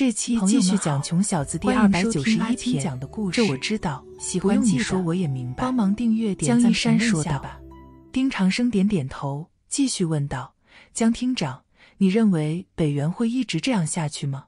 这期继续讲《穷小子》第二百九十一篇讲的故事。这我知道，喜欢你说我也明白。帮忙订阅，点赞，山说下。丁长生点点头，继续问道：“江厅长，你认为北元会一直这样下去吗？”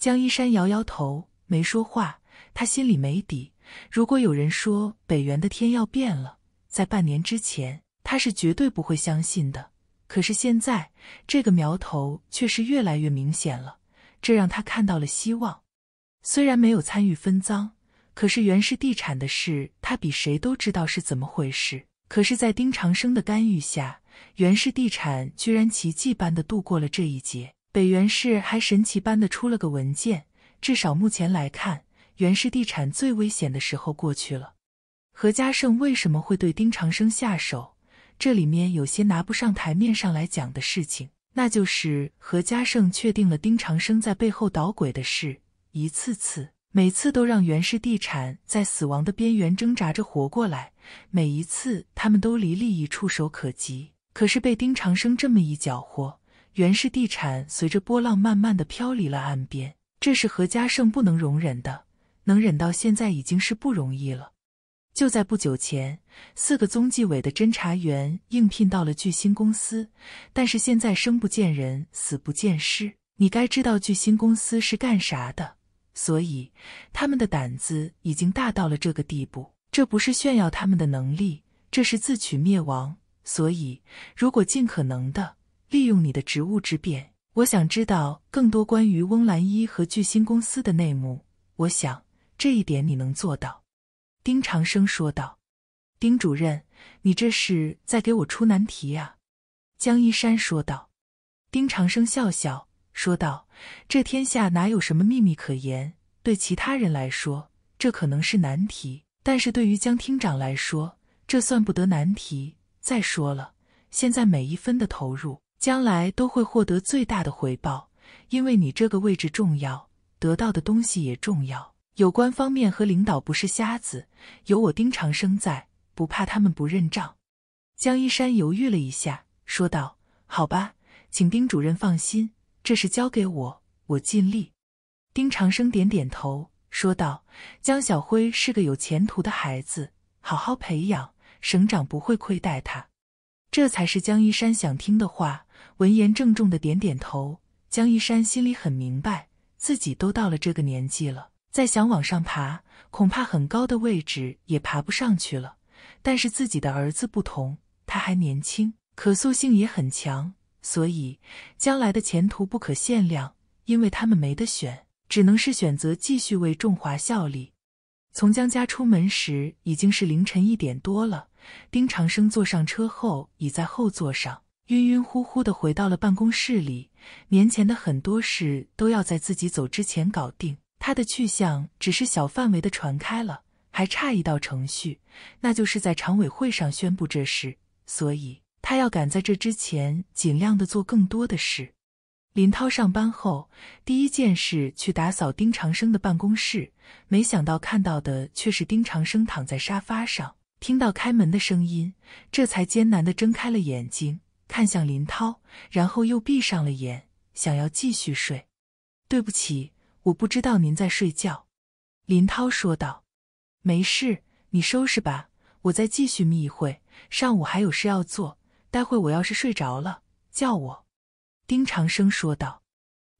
江一山摇摇头，没说话。他心里没底。如果有人说北元的天要变了，在半年之前，他是绝对不会相信的。可是现在，这个苗头却是越来越明显了。这让他看到了希望。虽然没有参与分赃，可是袁氏地产的事，他比谁都知道是怎么回事。可是，在丁长生的干预下，袁氏地产居然奇迹般的度过了这一劫。北元氏还神奇般的出了个文件，至少目前来看，袁氏地产最危险的时候过去了。何家胜为什么会对丁长生下手？这里面有些拿不上台面上来讲的事情。那就是何家胜确定了丁长生在背后捣鬼的事，一次次，每次都让袁氏地产在死亡的边缘挣扎着活过来，每一次他们都离利益触手可及，可是被丁长生这么一搅和，袁氏地产随着波浪慢慢的飘离了岸边，这是何家胜不能容忍的，能忍到现在已经是不容易了。就在不久前，四个中纪委的侦查员应聘到了巨星公司，但是现在生不见人，死不见尸。你该知道巨星公司是干啥的，所以他们的胆子已经大到了这个地步。这不是炫耀他们的能力，这是自取灭亡。所以，如果尽可能的利用你的职务之便，我想知道更多关于翁兰依和巨星公司的内幕。我想这一点你能做到。丁长生说道：“丁主任，你这是在给我出难题啊？”江一山说道。丁长生笑笑说道：“这天下哪有什么秘密可言？对其他人来说，这可能是难题，但是对于江厅长来说，这算不得难题。再说了，现在每一分的投入，将来都会获得最大的回报。因为你这个位置重要，得到的东西也重要。”有关方面和领导不是瞎子，有我丁长生在，不怕他们不认账。江一山犹豫了一下，说道：“好吧，请丁主任放心，这事交给我，我尽力。”丁长生点点头，说道：“江小辉是个有前途的孩子，好好培养，省长不会亏待他。”这才是江一山想听的话。闻言，郑重的点点头。江一山心里很明白，自己都到了这个年纪了。再想往上爬，恐怕很高的位置也爬不上去了。但是自己的儿子不同，他还年轻，可塑性也很强，所以将来的前途不可限量。因为他们没得选，只能是选择继续为中华效力。从江家出门时已经是凌晨一点多了。丁长生坐上车后，已在后座上，晕晕乎乎的回到了办公室里。年前的很多事都要在自己走之前搞定。他的去向只是小范围的传开了，还差一道程序，那就是在常委会上宣布这事。所以他要赶在这之前，尽量的做更多的事。林涛上班后第一件事去打扫丁长生的办公室，没想到看到的却是丁长生躺在沙发上，听到开门的声音，这才艰难的睁开了眼睛，看向林涛，然后又闭上了眼，想要继续睡。对不起。我不知道您在睡觉，林涛说道：“没事，你收拾吧，我再继续眯一会。上午还有事要做，待会我要是睡着了，叫我。”丁长生说道。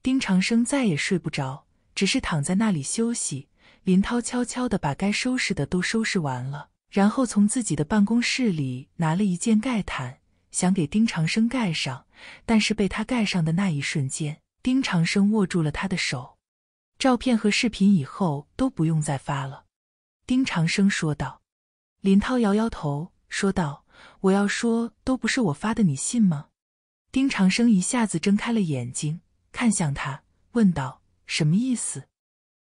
丁长生再也睡不着，只是躺在那里休息。林涛悄悄的把该收拾的都收拾完了，然后从自己的办公室里拿了一件盖毯，想给丁长生盖上，但是被他盖上的那一瞬间，丁长生握住了他的手。照片和视频以后都不用再发了，丁长生说道。林涛摇摇头说道：“我要说都不是我发的，你信吗？”丁长生一下子睁开了眼睛，看向他，问道：“什么意思？”“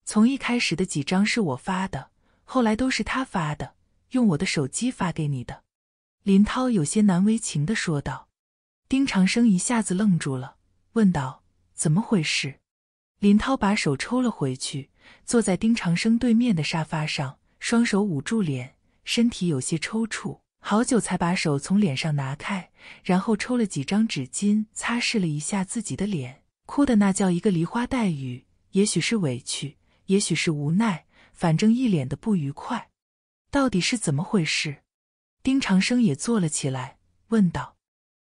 从一开始的几张是我发的，后来都是他发的，用我的手机发给你的。”林涛有些难为情的说道。丁长生一下子愣住了，问道：“怎么回事？”林涛把手抽了回去，坐在丁长生对面的沙发上，双手捂住脸，身体有些抽搐，好久才把手从脸上拿开，然后抽了几张纸巾擦拭了一下自己的脸，哭的那叫一个梨花带雨，也许是委屈，也许是无奈，反正一脸的不愉快。到底是怎么回事？丁长生也坐了起来，问道。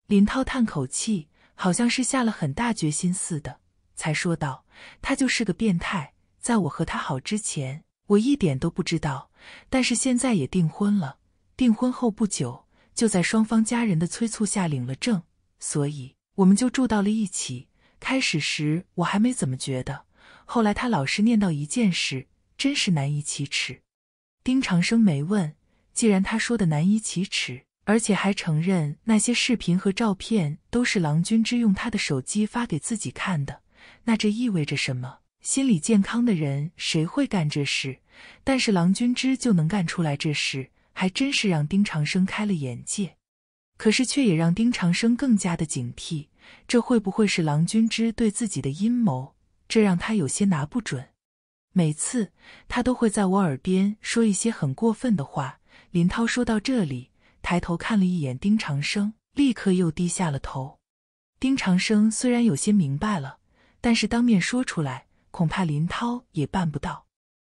林涛叹口气，好像是下了很大决心似的，才说道。他就是个变态。在我和他好之前，我一点都不知道。但是现在也订婚了，订婚后不久，就在双方家人的催促下领了证，所以我们就住到了一起。开始时我还没怎么觉得，后来他老是念叨一件事，真是难以启齿。丁长生没问，既然他说的难以启齿，而且还承认那些视频和照片都是郎君之用他的手机发给自己看的。那这意味着什么？心理健康的人谁会干这事？但是郎君之就能干出来这事，还真是让丁长生开了眼界。可是却也让丁长生更加的警惕，这会不会是郎君之对自己的阴谋？这让他有些拿不准。每次他都会在我耳边说一些很过分的话。林涛说到这里，抬头看了一眼丁长生，立刻又低下了头。丁长生虽然有些明白了。但是当面说出来，恐怕林涛也办不到。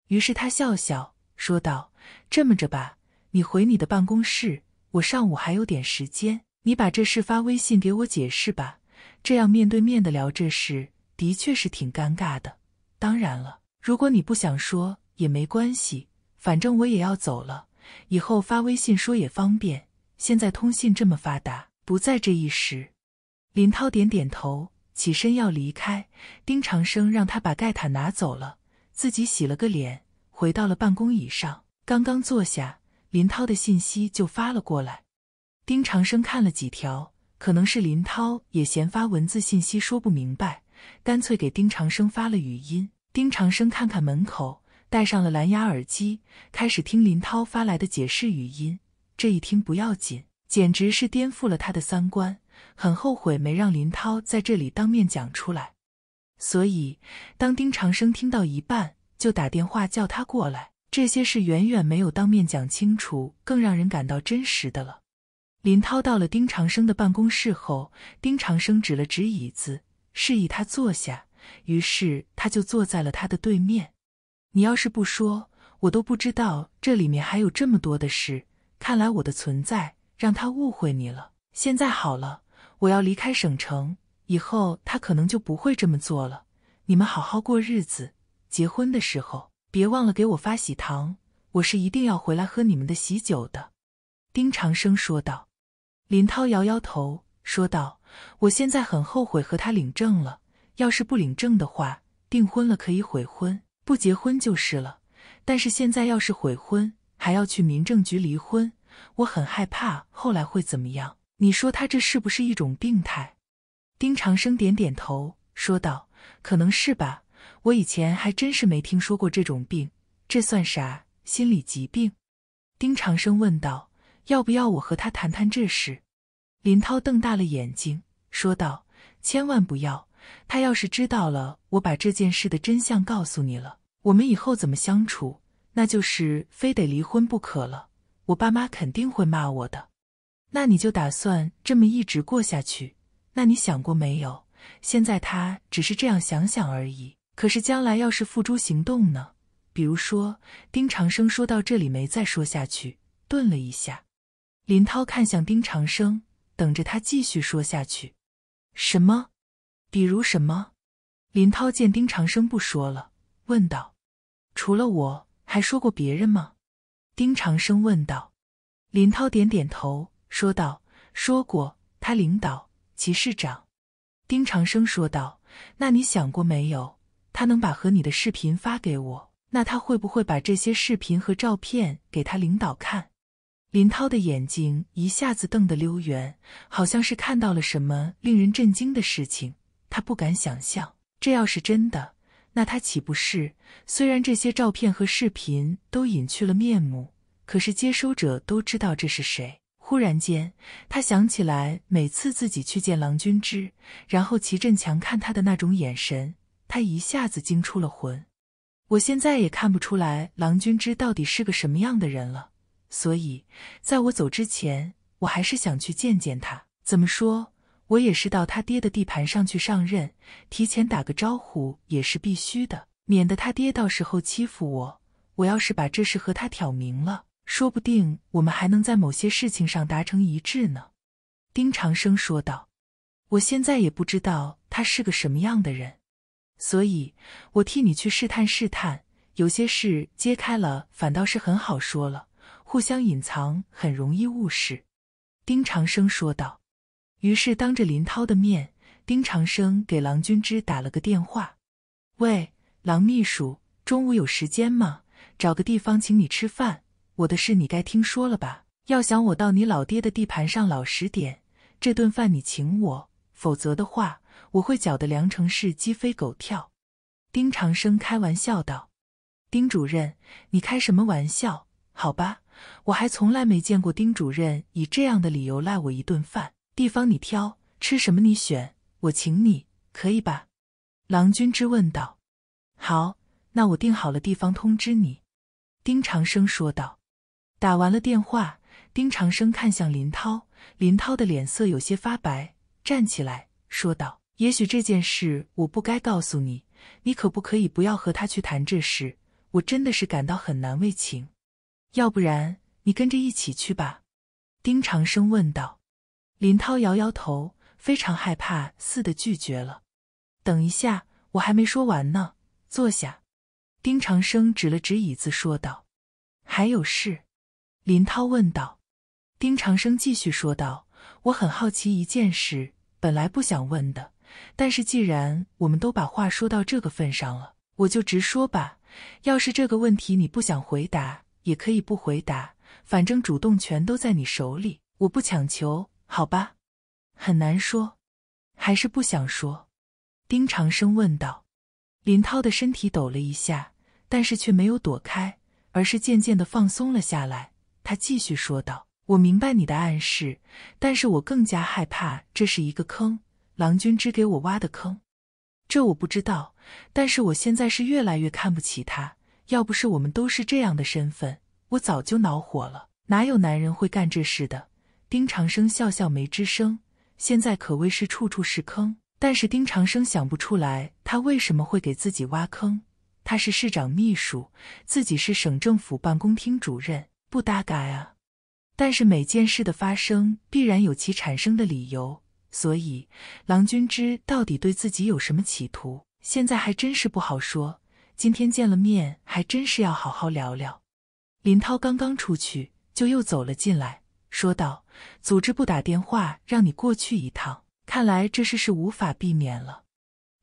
于是他笑笑说道：“这么着吧，你回你的办公室，我上午还有点时间，你把这事发微信给我解释吧。这样面对面的聊这事，的确是挺尴尬的。当然了，如果你不想说也没关系，反正我也要走了。以后发微信说也方便。现在通信这么发达，不在这一时。”林涛点点头。起身要离开，丁长生让他把盖毯拿走了，自己洗了个脸，回到了办公椅上。刚刚坐下，林涛的信息就发了过来。丁长生看了几条，可能是林涛也嫌发文字信息说不明白，干脆给丁长生发了语音。丁长生看看门口，戴上了蓝牙耳机，开始听林涛发来的解释语音。这一听不要紧，简直是颠覆了他的三观。很后悔没让林涛在这里当面讲出来，所以当丁长生听到一半就打电话叫他过来，这些事远远没有当面讲清楚更让人感到真实的了。林涛到了丁长生的办公室后，丁长生指了指椅子，示意他坐下，于是他就坐在了他的对面。你要是不说，我都不知道这里面还有这么多的事。看来我的存在让他误会你了，现在好了。我要离开省城以后，他可能就不会这么做了。你们好好过日子，结婚的时候别忘了给我发喜糖，我是一定要回来喝你们的喜酒的。”丁长生说道。林涛摇摇头说道：“我现在很后悔和他领证了。要是不领证的话，订婚了可以悔婚，不结婚就是了。但是现在要是悔婚，还要去民政局离婚，我很害怕后来会怎么样。”你说他这是不是一种病态？丁长生点点头，说道：“可能是吧，我以前还真是没听说过这种病，这算啥心理疾病？”丁长生问道：“要不要我和他谈谈这事？”林涛瞪大了眼睛，说道：“千万不要，他要是知道了我把这件事的真相告诉你了，我们以后怎么相处？那就是非得离婚不可了，我爸妈肯定会骂我的。”那你就打算这么一直过下去？那你想过没有？现在他只是这样想想而已。可是将来要是付诸行动呢？比如说，丁长生说到这里没再说下去，顿了一下。林涛看向丁长生，等着他继续说下去。什么？比如什么？林涛见丁长生不说了，问道：“除了我还说过别人吗？”丁长生问道。林涛点点头。说道：“说过，他领导，齐市长，丁长生说道。那你想过没有？他能把和你的视频发给我？那他会不会把这些视频和照片给他领导看？”林涛的眼睛一下子瞪得溜圆，好像是看到了什么令人震惊的事情。他不敢想象，这要是真的，那他岂不是……虽然这些照片和视频都隐去了面目，可是接收者都知道这是谁。忽然间，他想起来，每次自己去见郎君之，然后齐振强看他的那种眼神，他一下子惊出了魂。我现在也看不出来郎君之到底是个什么样的人了，所以在我走之前，我还是想去见见他。怎么说，我也是到他爹的地盘上去上任，提前打个招呼也是必须的，免得他爹到时候欺负我。我要是把这事和他挑明了。说不定我们还能在某些事情上达成一致呢。”丁长生说道，“我现在也不知道他是个什么样的人，所以我替你去试探试探。有些事揭开了，反倒是很好说了；互相隐藏，很容易误事。”丁长生说道。于是，当着林涛的面，丁长生给郎君之打了个电话：“喂，郎秘书，中午有时间吗？找个地方请你吃饭。”我的事你该听说了吧？要想我到你老爹的地盘上老实点，这顿饭你请我，否则的话，我会搅得梁城市鸡飞狗跳。”丁长生开玩笑道。“丁主任，你开什么玩笑？好吧，我还从来没见过丁主任以这样的理由赖我一顿饭。地方你挑，吃什么你选，我请你，可以吧？”郎君之问道。“好，那我定好了地方通知你。”丁长生说道。打完了电话，丁长生看向林涛，林涛的脸色有些发白，站起来说道：“也许这件事我不该告诉你，你可不可以不要和他去谈这事？我真的是感到很难为情。要不然你跟着一起去吧？”丁长生问道。林涛摇摇头，非常害怕似的拒绝了。“等一下，我还没说完呢。”坐下，丁长生指了指椅子说道：“还有事。”林涛问道：“丁长生，继续说道，我很好奇一件事，本来不想问的，但是既然我们都把话说到这个份上了，我就直说吧。要是这个问题你不想回答，也可以不回答，反正主动权都在你手里，我不强求，好吧？很难说，还是不想说？”丁长生问道。林涛的身体抖了一下，但是却没有躲开，而是渐渐的放松了下来。他继续说道：“我明白你的暗示，但是我更加害怕这是一个坑，郎君之给我挖的坑。这我不知道，但是我现在是越来越看不起他。要不是我们都是这样的身份，我早就恼火了。哪有男人会干这事的？”丁长生笑笑没吱声。现在可谓是处处是坑，但是丁长生想不出来他为什么会给自己挖坑。他是市长秘书，自己是省政府办公厅主任。不搭嘎啊！但是每件事的发生必然有其产生的理由，所以郎君之到底对自己有什么企图，现在还真是不好说。今天见了面，还真是要好好聊聊。林涛刚刚出去，就又走了进来，说道：“组织部打电话让你过去一趟，看来这事是无法避免了。”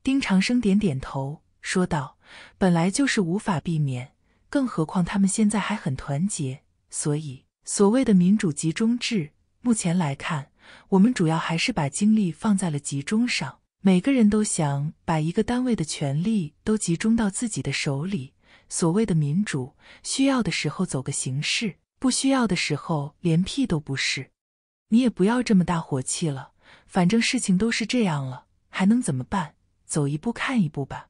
丁长生点点头，说道：“本来就是无法避免，更何况他们现在还很团结。”所以，所谓的民主集中制，目前来看，我们主要还是把精力放在了集中上。每个人都想把一个单位的权力都集中到自己的手里。所谓的民主，需要的时候走个形式，不需要的时候连屁都不是。你也不要这么大火气了，反正事情都是这样了，还能怎么办？走一步看一步吧。”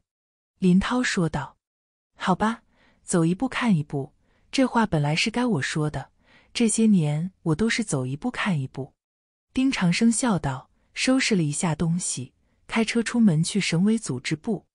林涛说道。“好吧，走一步看一步。”这话本来是该我说的，这些年我都是走一步看一步。丁长生笑道，收拾了一下东西，开车出门去省委组织部。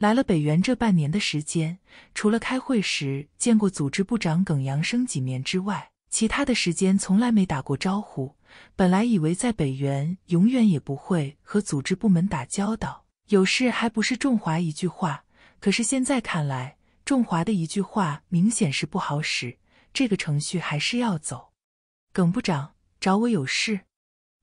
来了北原这半年的时间，除了开会时见过组织部长耿阳生几面之外，其他的时间从来没打过招呼。本来以为在北原永远也不会和组织部门打交道，有事还不是仲华一句话。可是现在看来。仲华的一句话明显是不好使，这个程序还是要走。耿部长找我有事。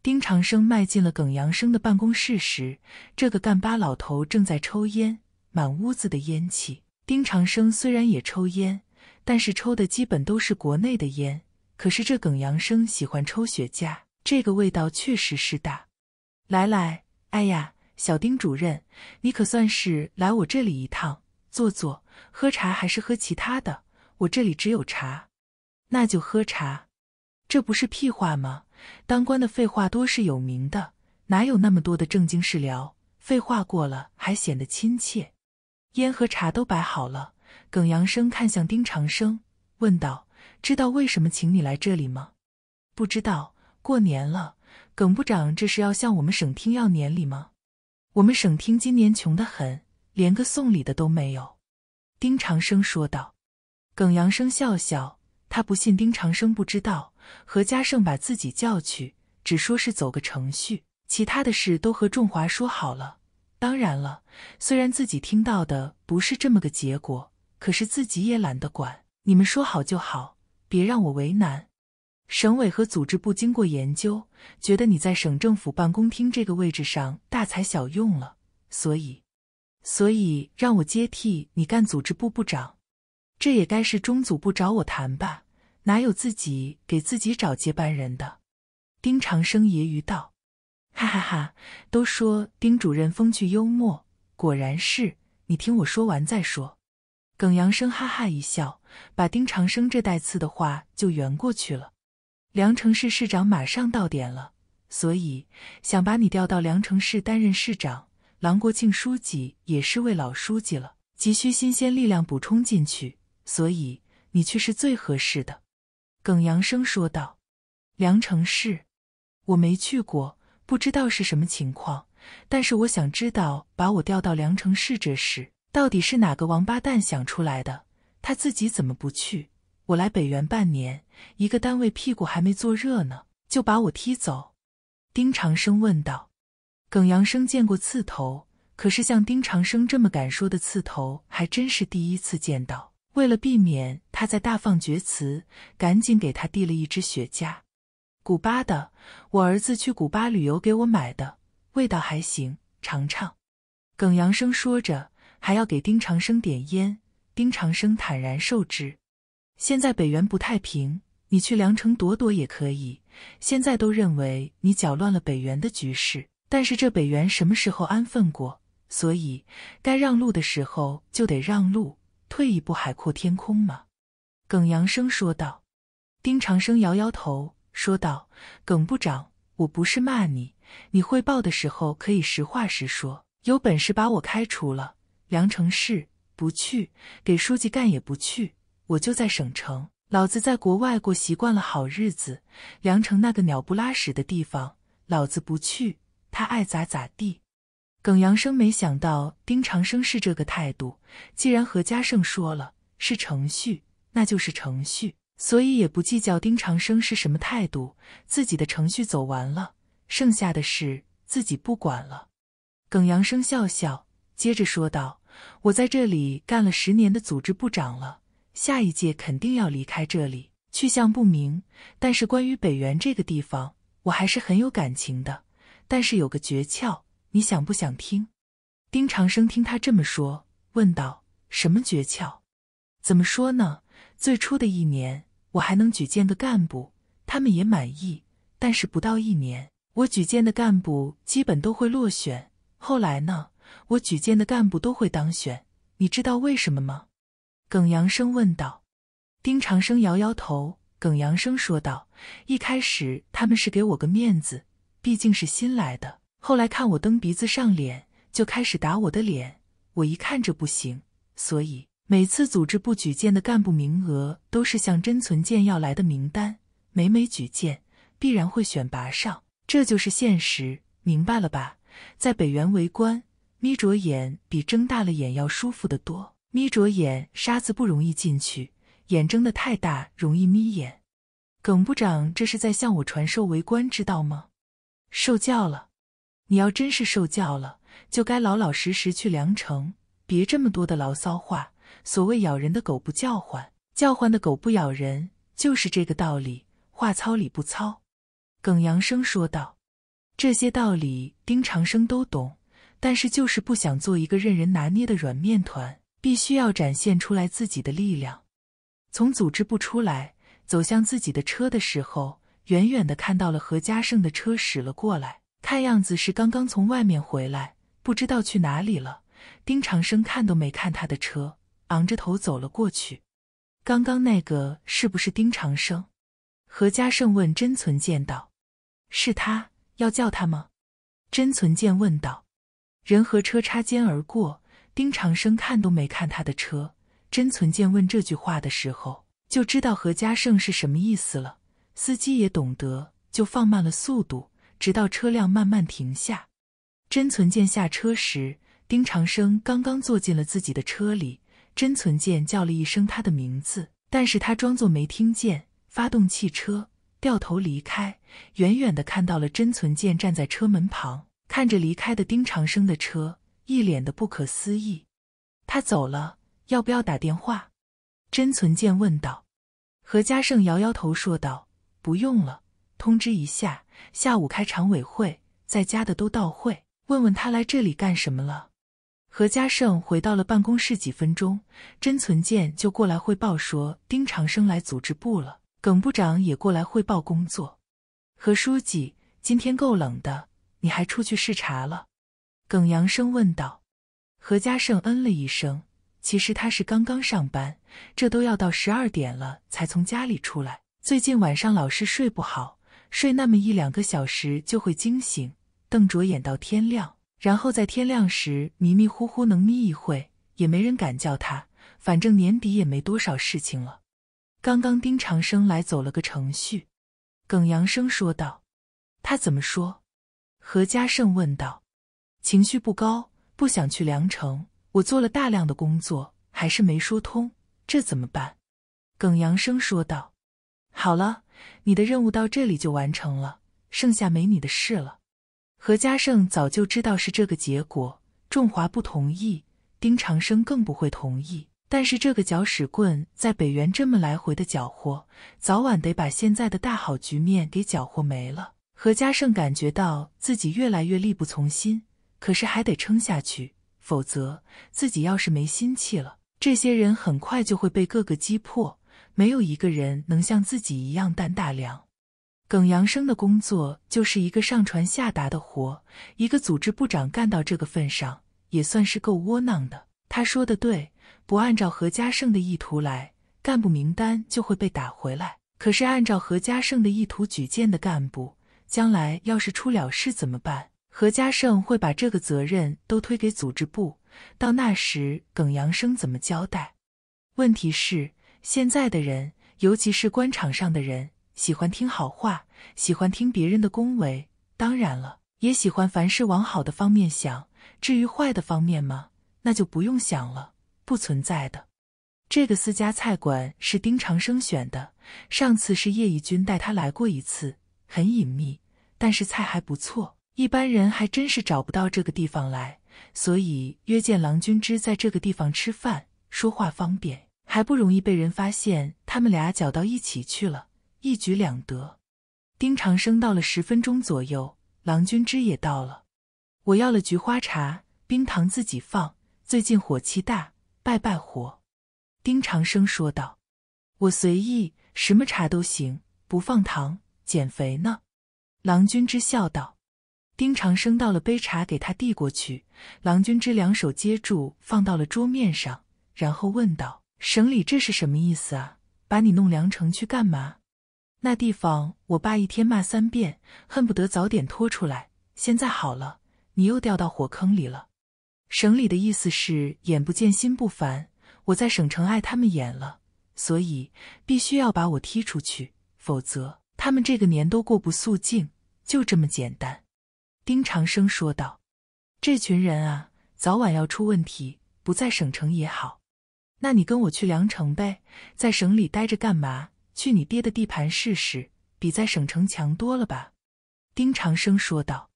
丁长生迈进了耿阳生的办公室时，这个干巴老头正在抽烟，满屋子的烟气。丁长生虽然也抽烟，但是抽的基本都是国内的烟，可是这耿阳生喜欢抽雪茄，这个味道确实是大。来来，哎呀，小丁主任，你可算是来我这里一趟。坐坐，喝茶还是喝其他的？我这里只有茶，那就喝茶。这不是屁话吗？当官的废话多是有名的，哪有那么多的正经事聊？废话过了还显得亲切。烟和茶都摆好了，耿阳生看向丁长生，问道：“知道为什么请你来这里吗？”“不知道，过年了。”“耿部长这是要向我们省厅要年礼吗？”“我们省厅今年穷得很。”连个送礼的都没有，丁长生说道。耿阳生笑笑，他不信丁长生不知道何家胜把自己叫去，只说是走个程序，其他的事都和仲华说好了。当然了，虽然自己听到的不是这么个结果，可是自己也懒得管。你们说好就好，别让我为难。省委和组织部经过研究，觉得你在省政府办公厅这个位置上大材小用了，所以。所以让我接替你干组织部部长，这也该是中组部找我谈吧？哪有自己给自己找接班人的？丁长生揶揄道：“哈哈哈，都说丁主任风趣幽默，果然是。”你听我说完再说。耿阳生哈哈一笑，把丁长生这带刺的话就圆过去了。凉城市市长马上到点了，所以想把你调到凉城市担任市长。郎国庆书记也是位老书记了，急需新鲜力量补充进去，所以你去是最合适的。”耿阳生说道。“凉城市，我没去过，不知道是什么情况。但是我想知道，把我调到凉城市这事，到底是哪个王八蛋想出来的？他自己怎么不去？我来北原半年，一个单位屁股还没坐热呢，就把我踢走？”丁长生问道。耿阳生见过刺头，可是像丁长生这么敢说的刺头，还真是第一次见到。为了避免他在大放厥词，赶紧给他递了一支雪茄，古巴的，我儿子去古巴旅游给我买的，味道还行，尝尝。耿阳生说着，还要给丁长生点烟。丁长生坦然受之。现在北元不太平，你去凉城躲躲也可以。现在都认为你搅乱了北元的局势。但是这北元什么时候安分过？所以该让路的时候就得让路，退一步海阔天空嘛。”耿阳生说道。丁长生摇摇头说道：“耿部长，我不是骂你，你汇报的时候可以实话实说。有本事把我开除了。凉城市不去，给书记干也不去，我就在省城。老子在国外过习惯了好日子，凉城那个鸟不拉屎的地方，老子不去。”他爱咋咋地。耿阳生没想到丁长生是这个态度。既然何家胜说了是程序，那就是程序，所以也不计较丁长生是什么态度。自己的程序走完了，剩下的事自己不管了。耿阳生笑笑，接着说道：“我在这里干了十年的组织部长了，下一届肯定要离开这里，去向不明。但是关于北原这个地方，我还是很有感情的。”但是有个诀窍，你想不想听？丁长生听他这么说，问道：“什么诀窍？怎么说呢？最初的一年，我还能举荐个干部，他们也满意。但是不到一年，我举荐的干部基本都会落选。后来呢，我举荐的干部都会当选。你知道为什么吗？”耿阳生问道。丁长生摇摇头。耿阳生说道：“一开始他们是给我个面子。”毕竟是新来的，后来看我蹬鼻子上脸，就开始打我的脸。我一看这不行，所以每次组织部举荐的干部名额都是向甄存健要来的名单。每每举荐，必然会选拔上，这就是现实，明白了吧？在北原为官，眯着眼比睁大了眼要舒服得多。眯着眼，沙子不容易进去；眼睁得太大，容易眯眼。耿部长，这是在向我传授为官之道吗？受教了，你要真是受教了，就该老老实实去凉城，别这么多的牢骚话。所谓咬人的狗不叫唤，叫唤的狗不咬人，就是这个道理。话糙理不糙，耿阳生说道。这些道理丁长生都懂，但是就是不想做一个任人拿捏的软面团，必须要展现出来自己的力量。从组织部出来，走向自己的车的时候。远远的看到了何家胜的车驶了过来，看样子是刚刚从外面回来，不知道去哪里了。丁长生看都没看他的车，昂着头走了过去。刚刚那个是不是丁长生？何家胜问甄存建道：“是他要叫他吗？”甄存建问道。人和车擦肩而过，丁长生看都没看他的车。甄存建问这句话的时候，就知道何家胜是什么意思了。司机也懂得，就放慢了速度，直到车辆慢慢停下。甄存健下车时，丁长生刚刚坐进了自己的车里。甄存健叫了一声他的名字，但是他装作没听见，发动汽车，掉头离开。远远的看到了甄存健站在车门旁，看着离开的丁长生的车，一脸的不可思议。他走了，要不要打电话？甄存健问道。何家胜摇摇头说道。不用了，通知一下，下午开常委会，在家的都到会。问问他来这里干什么了。何家胜回到了办公室，几分钟，甄存健就过来汇报说，丁长生来组织部了，耿部长也过来汇报工作。何书记，今天够冷的，你还出去视察了？耿阳生问道。何家胜嗯了一声，其实他是刚刚上班，这都要到十二点了才从家里出来。最近晚上老是睡不好，睡那么一两个小时就会惊醒，瞪着眼到天亮，然后在天亮时迷迷糊糊能眯一会，也没人敢叫他。反正年底也没多少事情了。刚刚丁长生来走了个程序，耿阳生说道：“他怎么说？”何家胜问道：“情绪不高，不想去凉城。我做了大量的工作，还是没说通，这怎么办？”耿阳生说道。好了，你的任务到这里就完成了，剩下没你的事了。何家胜早就知道是这个结果，仲华不同意，丁长生更不会同意。但是这个搅屎棍在北原这么来回的搅和，早晚得把现在的大好局面给搅和没了。何家胜感觉到自己越来越力不从心，可是还得撑下去，否则自己要是没心气了，这些人很快就会被各个击破。没有一个人能像自己一样担大梁。耿阳生的工作就是一个上传下达的活，一个组织部长干到这个份上也算是够窝囊的。他说的对，不按照何家胜的意图来，干部名单就会被打回来。可是按照何家胜的意图举荐的干部，将来要是出了事怎么办？何家胜会把这个责任都推给组织部，到那时耿阳生怎么交代？问题是。现在的人，尤其是官场上的人，喜欢听好话，喜欢听别人的恭维。当然了，也喜欢凡事往好的方面想。至于坏的方面吗？那就不用想了，不存在的。这个私家菜馆是丁长生选的。上次是叶以军带他来过一次，很隐秘，但是菜还不错。一般人还真是找不到这个地方来。所以约见郎君之在这个地方吃饭，说话方便。还不容易被人发现，他们俩搅到一起去了，一举两得。丁长生到了十分钟左右，郎君之也到了。我要了菊花茶，冰糖自己放。最近火气大，败败火。丁长生说道：“我随意，什么茶都行，不放糖，减肥呢。”郎君之笑道。丁长生倒了杯茶给他递过去，郎君之两手接住，放到了桌面上，然后问道。省里这是什么意思啊？把你弄凉城去干嘛？那地方我爸一天骂三遍，恨不得早点拖出来。现在好了，你又掉到火坑里了。省里的意思是眼不见心不烦，我在省城碍他们眼了，所以必须要把我踢出去，否则他们这个年都过不肃静。就这么简单。丁长生说道：“这群人啊，早晚要出问题，不在省城也好。”那你跟我去凉城呗，在省里待着干嘛？去你爹的地盘试试，比在省城强多了吧？”丁长生说道。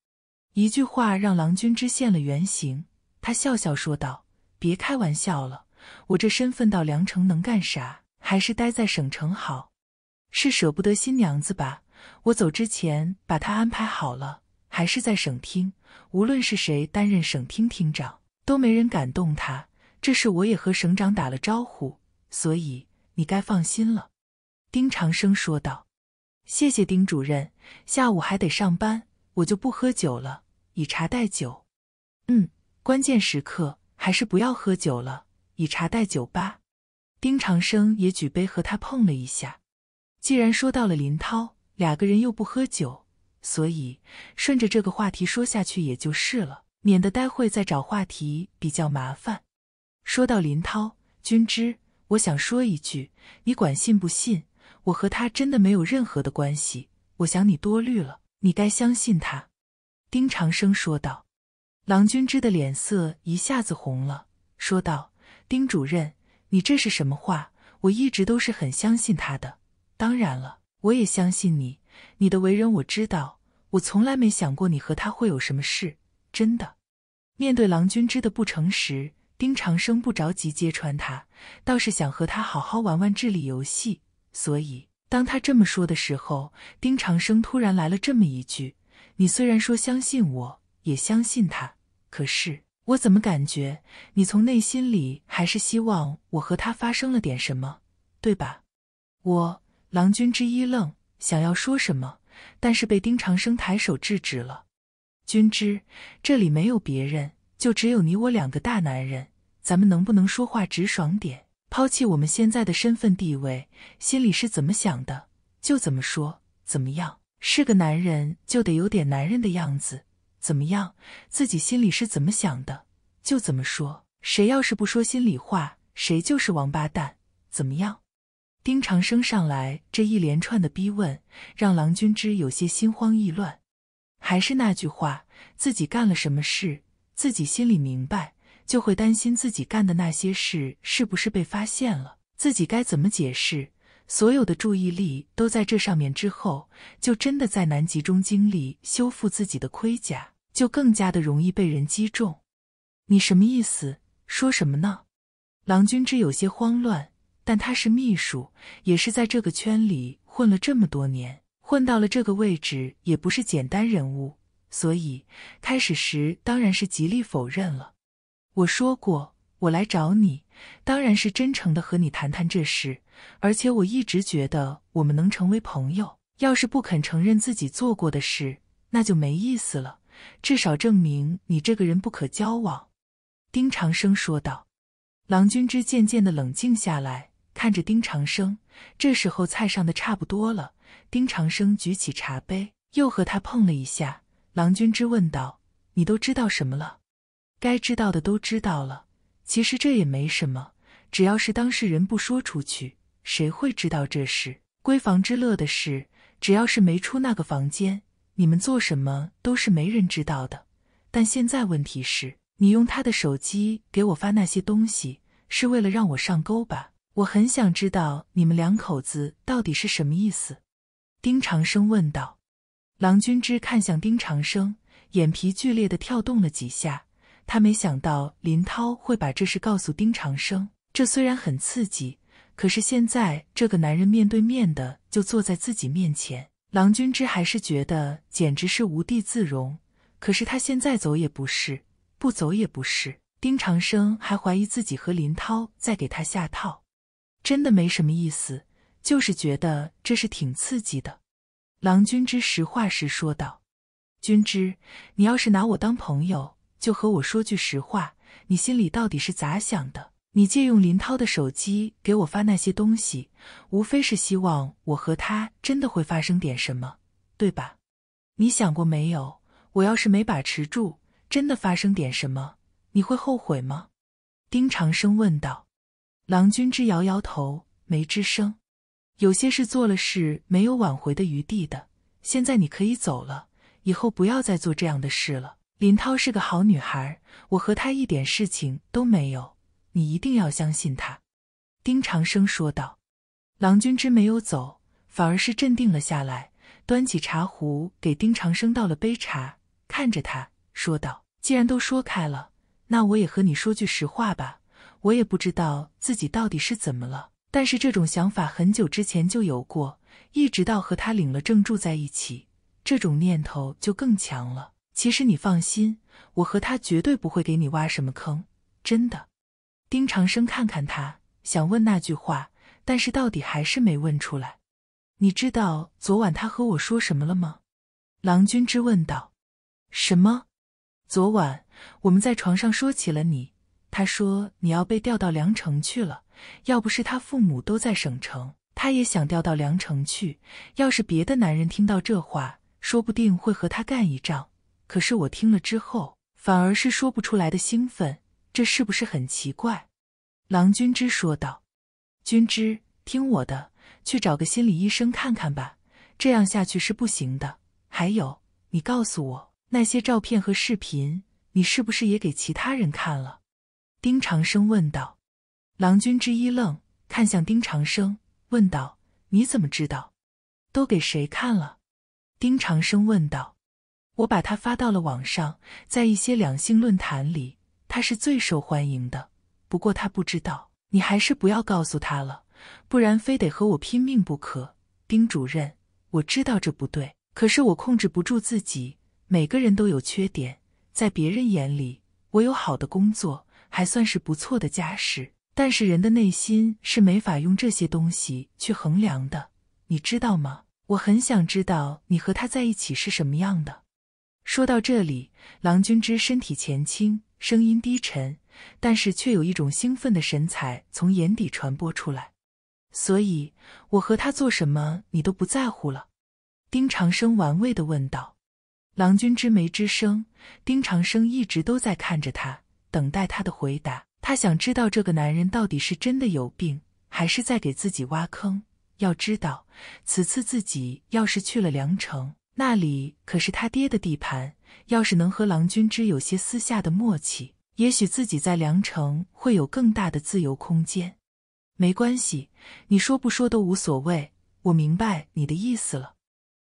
一句话让郎君知现了原形，他笑笑说道：“别开玩笑了，我这身份到凉城能干啥？还是待在省城好。是舍不得新娘子吧？我走之前把她安排好了，还是在省厅。无论是谁担任省厅厅长，都没人敢动她。”这事我也和省长打了招呼，所以你该放心了。”丁长生说道。“谢谢丁主任，下午还得上班，我就不喝酒了，以茶代酒。”“嗯，关键时刻还是不要喝酒了，以茶代酒吧。”丁长生也举杯和他碰了一下。既然说到了林涛，两个人又不喝酒，所以顺着这个话题说下去也就是了，免得待会再找话题比较麻烦。说到林涛君之，我想说一句，你管信不信，我和他真的没有任何的关系。我想你多虑了，你该相信他。”丁长生说道。郎君之的脸色一下子红了，说道：“丁主任，你这是什么话？我一直都是很相信他的。当然了，我也相信你，你的为人我知道。我从来没想过你和他会有什么事，真的。”面对郎君之的不诚实。丁长生不着急揭穿他，倒是想和他好好玩玩智力游戏。所以当他这么说的时候，丁长生突然来了这么一句：“你虽然说相信我，也相信他，可是我怎么感觉你从内心里还是希望我和他发生了点什么，对吧？”我，郎君之一愣，想要说什么，但是被丁长生抬手制止了。君之，这里没有别人，就只有你我两个大男人。咱们能不能说话直爽点？抛弃我们现在的身份地位，心里是怎么想的就怎么说。怎么样？是个男人就得有点男人的样子。怎么样？自己心里是怎么想的就怎么说。谁要是不说心里话，谁就是王八蛋。怎么样？丁长生上来这一连串的逼问，让郎君之有些心慌意乱。还是那句话，自己干了什么事，自己心里明白。就会担心自己干的那些事是不是被发现了，自己该怎么解释？所有的注意力都在这上面之后，就真的再难集中精力修复自己的盔甲，就更加的容易被人击中。你什么意思？说什么呢？郎君之有些慌乱，但他是秘书，也是在这个圈里混了这么多年，混到了这个位置也不是简单人物，所以开始时当然是极力否认了。我说过，我来找你，当然是真诚的和你谈谈这事。而且我一直觉得我们能成为朋友。要是不肯承认自己做过的事，那就没意思了。至少证明你这个人不可交往。”丁长生说道。郎君之渐渐的冷静下来，看着丁长生。这时候菜上的差不多了，丁长生举起茶杯，又和他碰了一下。郎君之问道：“你都知道什么了？”该知道的都知道了，其实这也没什么。只要是当事人不说出去，谁会知道这事？闺房之乐的事，只要是没出那个房间，你们做什么都是没人知道的。但现在问题是，你用他的手机给我发那些东西，是为了让我上钩吧？我很想知道你们两口子到底是什么意思。”丁长生问道。郎君之看向丁长生，眼皮剧烈的跳动了几下。他没想到林涛会把这事告诉丁长生，这虽然很刺激，可是现在这个男人面对面的就坐在自己面前，郎君之还是觉得简直是无地自容。可是他现在走也不是，不走也不是。丁长生还怀疑自己和林涛在给他下套，真的没什么意思，就是觉得这是挺刺激的。郎君之实话实说道：“君之，你要是拿我当朋友。”就和我说句实话，你心里到底是咋想的？你借用林涛的手机给我发那些东西，无非是希望我和他真的会发生点什么，对吧？你想过没有？我要是没把持住，真的发生点什么，你会后悔吗？丁长生问道。郎君之摇摇头，没吱声。有些事做了是没有挽回的余地的。现在你可以走了，以后不要再做这样的事了。林涛是个好女孩，我和她一点事情都没有，你一定要相信她。”丁长生说道。郎君之没有走，反而是镇定了下来，端起茶壶给丁长生倒了杯茶，看着他说道：“既然都说开了，那我也和你说句实话吧。我也不知道自己到底是怎么了，但是这种想法很久之前就有过，一直到和他领了证住在一起，这种念头就更强了。”其实你放心，我和他绝对不会给你挖什么坑，真的。丁长生看看他，想问那句话，但是到底还是没问出来。你知道昨晚他和我说什么了吗？郎君质问道。什么？昨晚我们在床上说起了你，他说你要被调到凉城去了。要不是他父母都在省城，他也想调到凉城去。要是别的男人听到这话，说不定会和他干一仗。可是我听了之后，反而是说不出来的兴奋，这是不是很奇怪？郎君之说道。君之，听我的，去找个心理医生看看吧，这样下去是不行的。还有，你告诉我，那些照片和视频，你是不是也给其他人看了？丁长生问道。郎君之一愣，看向丁长生，问道：你怎么知道？都给谁看了？丁长生问道。我把他发到了网上，在一些两性论坛里，他是最受欢迎的。不过他不知道，你还是不要告诉他了，不然非得和我拼命不可。丁主任，我知道这不对，可是我控制不住自己。每个人都有缺点，在别人眼里，我有好的工作，还算是不错的家世。但是人的内心是没法用这些东西去衡量的，你知道吗？我很想知道你和他在一起是什么样的。说到这里，郎君之身体前倾，声音低沉，但是却有一种兴奋的神采从眼底传播出来。所以，我和他做什么，你都不在乎了？”丁长生玩味的问道。郎君之没吱声。丁长生一直都在看着他，等待他的回答。他想知道这个男人到底是真的有病，还是在给自己挖坑。要知道，此次自己要是去了凉城，那里可是他爹的地盘，要是能和郎君之有些私下的默契，也许自己在凉城会有更大的自由空间。没关系，你说不说都无所谓，我明白你的意思了。”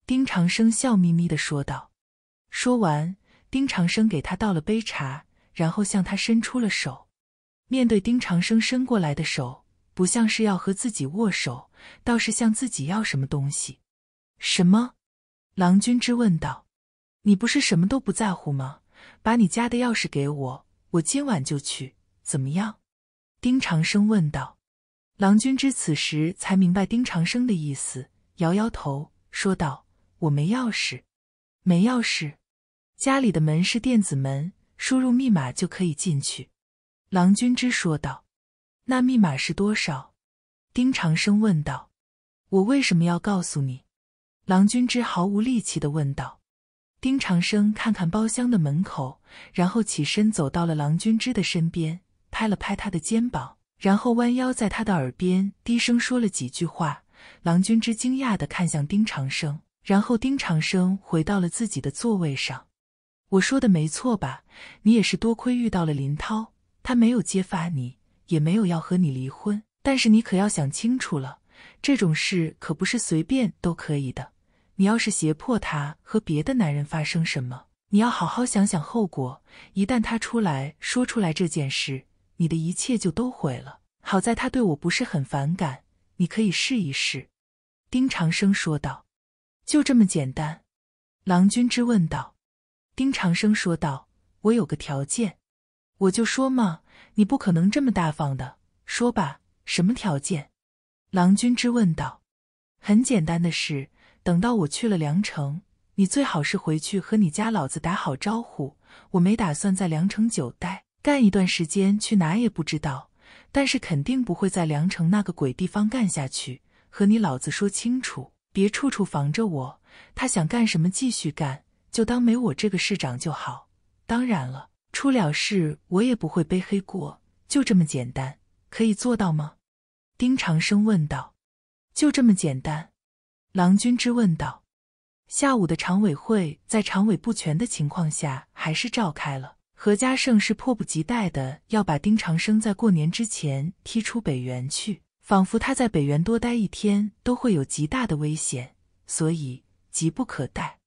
丁长生笑眯眯地说道。说完，丁长生给他倒了杯茶，然后向他伸出了手。面对丁长生伸过来的手，不像是要和自己握手，倒是向自己要什么东西？什么？郎君之问道：“你不是什么都不在乎吗？把你家的钥匙给我，我今晚就去，怎么样？”丁长生问道。郎君之此时才明白丁长生的意思，摇摇头说道：“我没钥匙，没钥匙。家里的门是电子门，输入密码就可以进去。”郎君之说道：“那密码是多少？”丁长生问道：“我为什么要告诉你？”郎君之毫无力气的问道：“丁长生，看看包厢的门口，然后起身走到了郎君之的身边，拍了拍他的肩膀，然后弯腰在他的耳边低声说了几句话。”郎君之惊讶的看向丁长生，然后丁长生回到了自己的座位上。“我说的没错吧？你也是多亏遇到了林涛，他没有揭发你，也没有要和你离婚，但是你可要想清楚了。”这种事可不是随便都可以的。你要是胁迫他和别的男人发生什么，你要好好想想后果。一旦他出来说出来这件事，你的一切就都毁了。好在他对我不是很反感，你可以试一试。”丁长生说道。“就这么简单？”郎君质问道。“丁长生说道：‘我有个条件。’我就说嘛，你不可能这么大方的。说吧，什么条件？”郎君质问道：“很简单的事，等到我去了凉城，你最好是回去和你家老子打好招呼。我没打算在凉城久待，干一段时间，去哪也不知道。但是肯定不会在凉城那个鬼地方干下去。和你老子说清楚，别处处防着我。他想干什么，继续干，就当没我这个市长就好。当然了，出了事我也不会背黑锅。就这么简单，可以做到吗？”丁长生问道：“就这么简单？”郎君质问道：“下午的常委会在常委不全的情况下，还是召开了。”何家胜是迫不及待的要把丁长生在过年之前踢出北园去，仿佛他在北园多待一天都会有极大的危险，所以急不可待。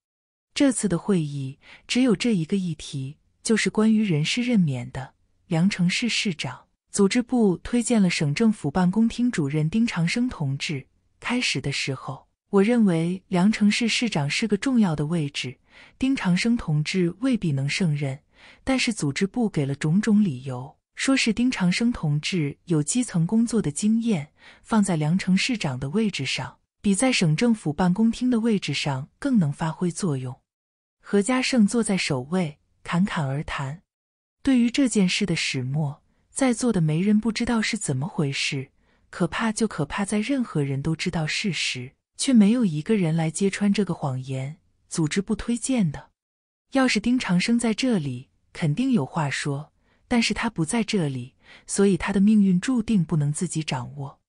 这次的会议只有这一个议题，就是关于人事任免的，凉城市市长。组织部推荐了省政府办公厅主任丁长生同志。开始的时候，我认为梁城市市长是个重要的位置，丁长生同志未必能胜任。但是组织部给了种种理由，说是丁长生同志有基层工作的经验，放在梁城市长的位置上，比在省政府办公厅的位置上更能发挥作用。何家胜坐在首位，侃侃而谈，对于这件事的始末。在座的没人不知道是怎么回事，可怕就可怕在任何人都知道事实，却没有一个人来揭穿这个谎言。组织不推荐的，要是丁长生在这里，肯定有话说，但是他不在这里，所以他的命运注定不能自己掌握。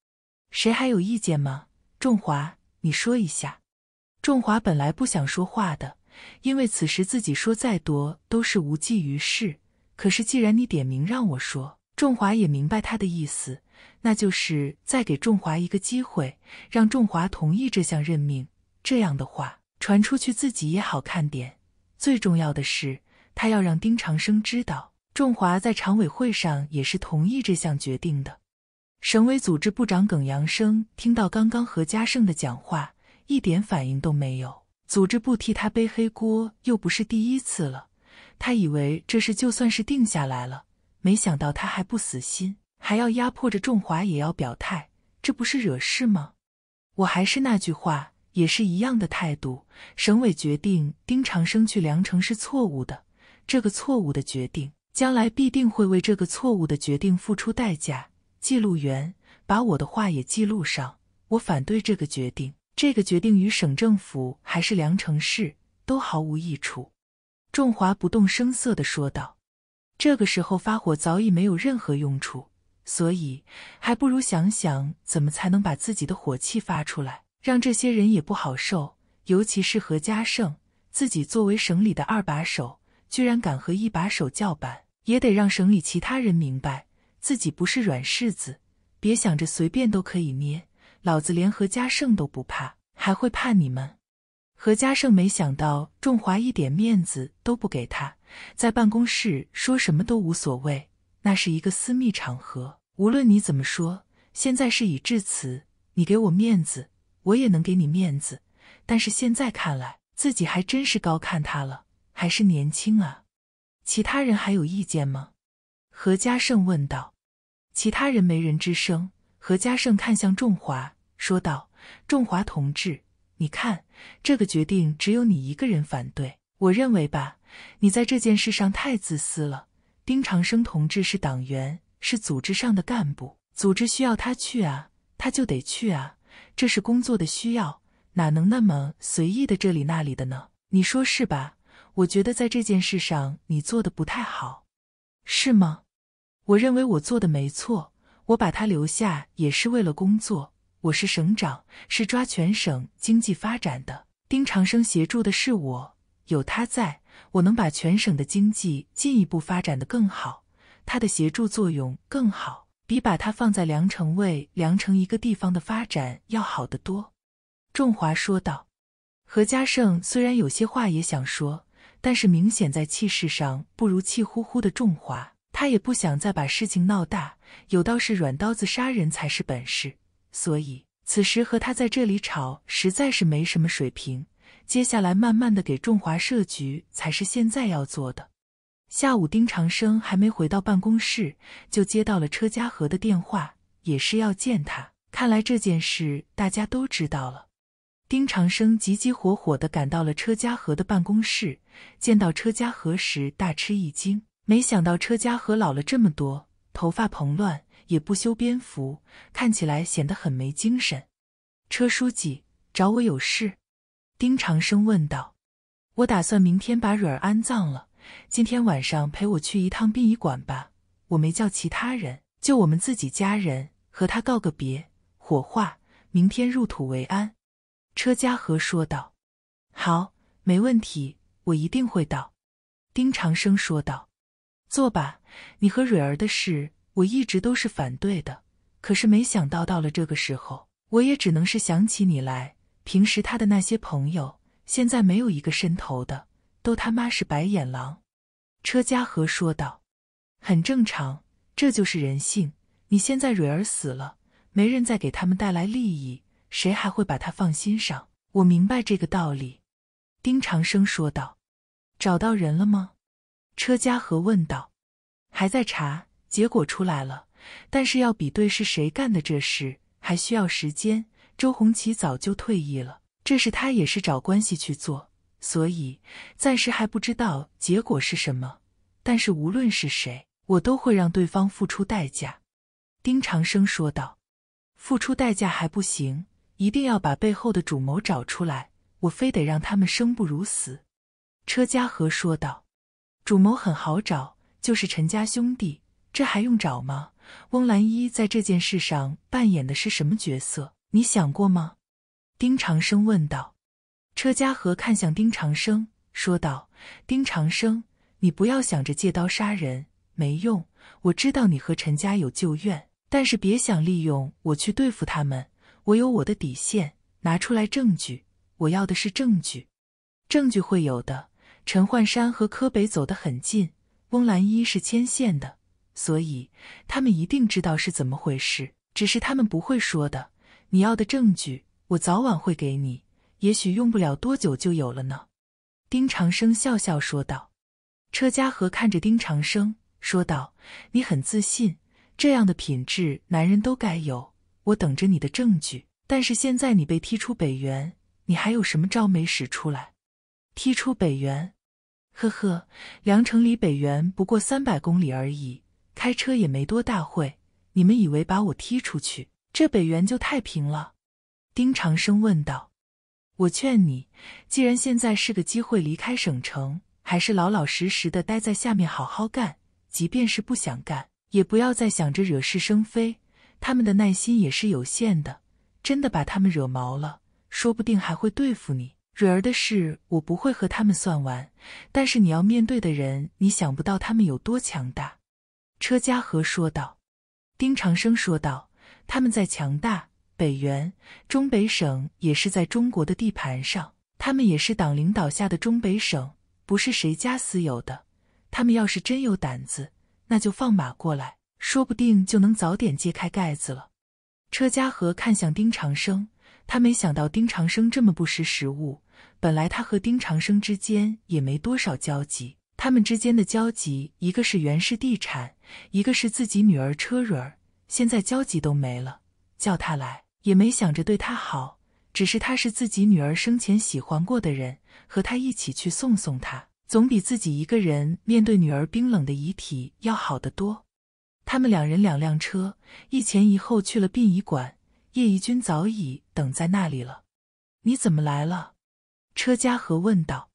谁还有意见吗？仲华，你说一下。仲华本来不想说话的，因为此时自己说再多都是无济于事。可是既然你点名让我说。仲华也明白他的意思，那就是再给仲华一个机会，让仲华同意这项任命。这样的话，传出去自己也好看点。最重要的是，他要让丁长生知道，仲华在常委会上也是同意这项决定的。省委组织部长耿阳生听到刚刚何家胜的讲话，一点反应都没有。组织部替他背黑锅又不是第一次了，他以为这事就算是定下来了。没想到他还不死心，还要压迫着仲华也要表态，这不是惹事吗？我还是那句话，也是一样的态度。省委决定丁长生去凉城是错误的，这个错误的决定，将来必定会为这个错误的决定付出代价。记录员把我的话也记录上。我反对这个决定，这个决定与省政府还是凉城市都毫无益处。”仲华不动声色的说道。这个时候发火早已没有任何用处，所以还不如想想怎么才能把自己的火气发出来，让这些人也不好受。尤其是何家胜，自己作为省里的二把手，居然敢和一把手叫板，也得让省里其他人明白自己不是软柿子，别想着随便都可以捏。老子连何家胜都不怕，还会怕你们？何家胜没想到，仲华一点面子都不给他。在办公室说什么都无所谓，那是一个私密场合。无论你怎么说，现在事已至此，你给我面子，我也能给你面子。但是现在看来，自己还真是高看他了，还是年轻啊。其他人还有意见吗？何家胜问道。其他人没人吱声。何家胜看向仲华，说道：“仲华同志，你看，这个决定只有你一个人反对。”我认为吧，你在这件事上太自私了。丁长生同志是党员，是组织上的干部，组织需要他去啊，他就得去啊，这是工作的需要，哪能那么随意的这里那里的呢？你说是吧？我觉得在这件事上你做的不太好，是吗？我认为我做的没错，我把他留下也是为了工作。我是省长，是抓全省经济发展的，丁长生协助的是我。有他在，我能把全省的经济进一步发展的更好。他的协助作用更好，比把他放在凉城卫、凉城一个地方的发展要好得多。”仲华说道。何家胜虽然有些话也想说，但是明显在气势上不如气呼呼的仲华。他也不想再把事情闹大。有道是软刀子杀人才是本事，所以此时和他在这里吵，实在是没什么水平。接下来，慢慢的给中华设局才是现在要做的。下午，丁长生还没回到办公室，就接到了车家和的电话，也是要见他。看来这件事大家都知道了。丁长生急急火火的赶到了车家和的办公室，见到车家和时大吃一惊，没想到车家和老了这么多，头发蓬乱，也不修边幅，看起来显得很没精神。车书记找我有事。丁长生问道：“我打算明天把蕊儿安葬了，今天晚上陪我去一趟殡仪馆吧。我没叫其他人，就我们自己家人和他告个别，火化，明天入土为安。”车家和说道：“好，没问题，我一定会到。”丁长生说道：“坐吧，你和蕊儿的事，我一直都是反对的。可是没想到到了这个时候，我也只能是想起你来。”平时他的那些朋友，现在没有一个伸头的，都他妈是白眼狼。”车家和说道，“很正常，这就是人性。你现在蕊儿死了，没人再给他们带来利益，谁还会把他放心上？我明白这个道理。”丁长生说道，“找到人了吗？”车家和问道，“还在查，结果出来了，但是要比对是谁干的这事，还需要时间。”周红旗早就退役了，这事他也是找关系去做，所以暂时还不知道结果是什么。但是无论是谁，我都会让对方付出代价。”丁长生说道，“付出代价还不行，一定要把背后的主谋找出来，我非得让他们生不如死。”车家和说道，“主谋很好找，就是陈家兄弟，这还用找吗？”翁兰一在这件事上扮演的是什么角色？你想过吗？丁长生问道。车家和看向丁长生，说道：“丁长生，你不要想着借刀杀人，没用。我知道你和陈家有旧怨，但是别想利用我去对付他们。我有我的底线，拿出来证据。我要的是证据，证据会有的。陈焕山和柯北走得很近，翁兰一是牵线的，所以他们一定知道是怎么回事，只是他们不会说的。”你要的证据，我早晚会给你，也许用不了多久就有了呢。”丁长生笑笑说道。车家和看着丁长生说道：“你很自信，这样的品质，男人都该有。我等着你的证据。但是现在你被踢出北原，你还有什么招没使出来？踢出北原？呵呵，凉城离北原不过三百公里而已，开车也没多大会。你们以为把我踢出去？”这北原就太平了，丁长生问道：“我劝你，既然现在是个机会离开省城，还是老老实实的待在下面好好干。即便是不想干，也不要再想着惹是生非。他们的耐心也是有限的，真的把他们惹毛了，说不定还会对付你。”蕊儿的事我不会和他们算完，但是你要面对的人，你想不到他们有多强大。”车家和说道。丁长生说道。他们在强大北元中北省也是在中国的地盘上，他们也是党领导下的中北省，不是谁家私有的。他们要是真有胆子，那就放马过来，说不定就能早点揭开盖子了。车家和看向丁长生，他没想到丁长生这么不识时务。本来他和丁长生之间也没多少交集，他们之间的交集，一个是袁氏地产，一个是自己女儿车蕊儿。现在交集都没了，叫他来也没想着对他好，只是他是自己女儿生前喜欢过的人，和他一起去送送他，总比自己一个人面对女儿冰冷的遗体要好得多。他们两人两辆车一前一后去了殡仪馆，叶怡君早已等在那里了。你怎么来了？车家和问道。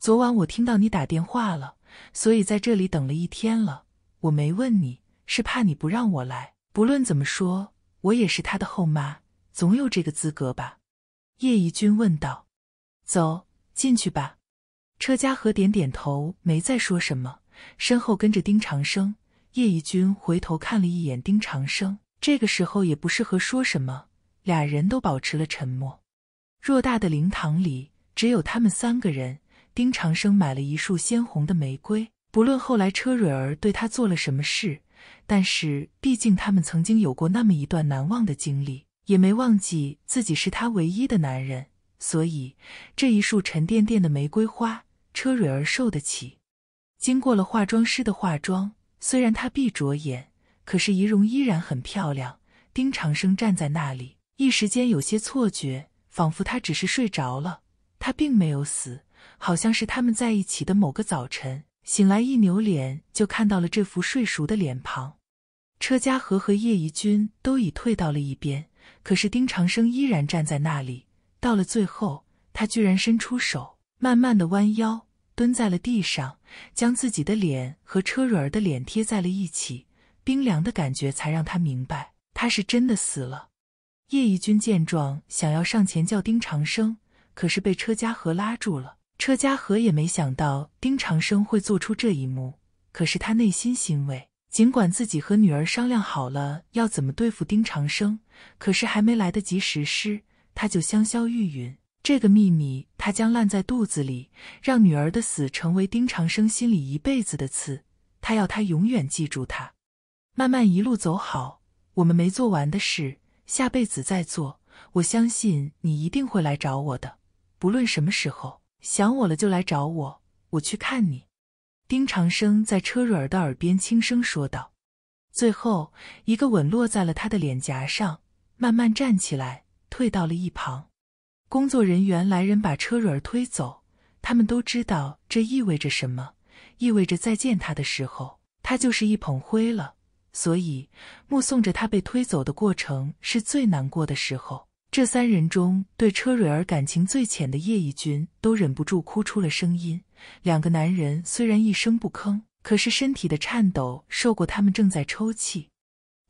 昨晚我听到你打电话了，所以在这里等了一天了。我没问你是怕你不让我来。不论怎么说，我也是他的后妈，总有这个资格吧？”叶一军问道。“走进去吧。”车家和点点头，没再说什么。身后跟着丁长生。叶一军回头看了一眼丁长生，这个时候也不适合说什么，俩人都保持了沉默。偌大的灵堂里只有他们三个人。丁长生买了一束鲜红的玫瑰。不论后来车蕊儿对他做了什么事。但是，毕竟他们曾经有过那么一段难忘的经历，也没忘记自己是他唯一的男人，所以这一束沉甸甸的玫瑰花，车蕊儿受得起。经过了化妆师的化妆，虽然她闭着眼，可是仪容依然很漂亮。丁长生站在那里，一时间有些错觉，仿佛他只是睡着了，他并没有死，好像是他们在一起的某个早晨。醒来一扭脸就看到了这幅睡熟的脸庞，车家和和叶宜君都已退到了一边，可是丁长生依然站在那里。到了最后，他居然伸出手，慢慢的弯腰蹲在了地上，将自己的脸和车蕊儿的脸贴在了一起，冰凉的感觉才让他明白他是真的死了。叶宜君见状，想要上前叫丁长生，可是被车家和拉住了。车家和也没想到丁长生会做出这一幕，可是他内心欣慰。尽管自己和女儿商量好了要怎么对付丁长生，可是还没来得及实施，他就香消玉殒。这个秘密他将烂在肚子里，让女儿的死成为丁长生心里一辈子的刺。他要他永远记住他，慢慢一路走好。我们没做完的事，下辈子再做。我相信你一定会来找我的，不论什么时候。想我了就来找我，我去看你。”丁长生在车蕊儿的耳边轻声说道，最后一个吻落在了他的脸颊上，慢慢站起来，退到了一旁。工作人员来人把车蕊儿推走，他们都知道这意味着什么，意味着再见他的时候，他就是一捧灰了。所以，目送着他被推走的过程是最难过的时候。这三人中，对车蕊儿感情最浅的叶义军都忍不住哭出了声音。两个男人虽然一声不吭，可是身体的颤抖受过他们正在抽泣。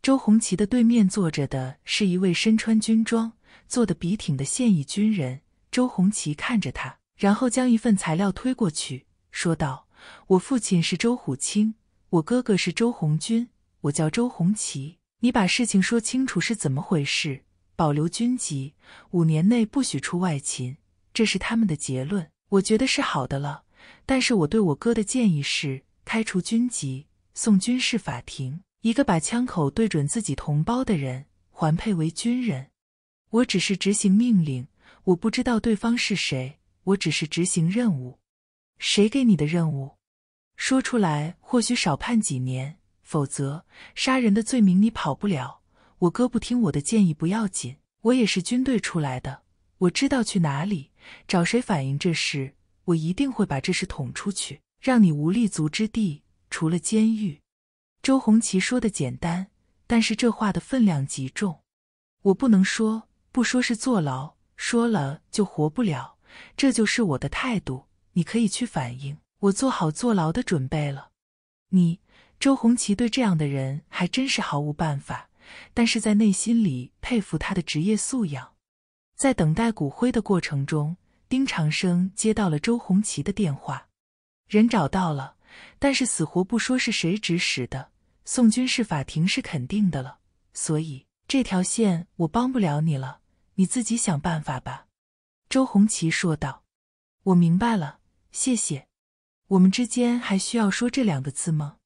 周红旗的对面坐着的是一位身穿军装、坐得笔挺的现役军人。周红旗看着他，然后将一份材料推过去，说道：“我父亲是周虎清，我哥哥是周红军，我叫周红旗。你把事情说清楚，是怎么回事？”保留军籍，五年内不许出外勤，这是他们的结论。我觉得是好的了。但是我对我哥的建议是开除军籍，送军事法庭。一个把枪口对准自己同胞的人，还配为军人？我只是执行命令，我不知道对方是谁。我只是执行任务。谁给你的任务？说出来或许少判几年，否则杀人的罪名你跑不了。我哥不听我的建议不要紧，我也是军队出来的，我知道去哪里找谁反映这事，我一定会把这事捅出去，让你无立足之地，除了监狱。周红旗说的简单，但是这话的分量极重。我不能说不说是坐牢，说了就活不了，这就是我的态度。你可以去反映，我做好坐牢的准备了。你，周红旗对这样的人还真是毫无办法。但是在内心里佩服他的职业素养，在等待骨灰的过程中，丁长生接到了周红旗的电话。人找到了，但是死活不说是谁指使的，送军事法庭是肯定的了，所以这条线我帮不了你了，你自己想办法吧。周红旗说道：“我明白了，谢谢。我们之间还需要说这两个字吗？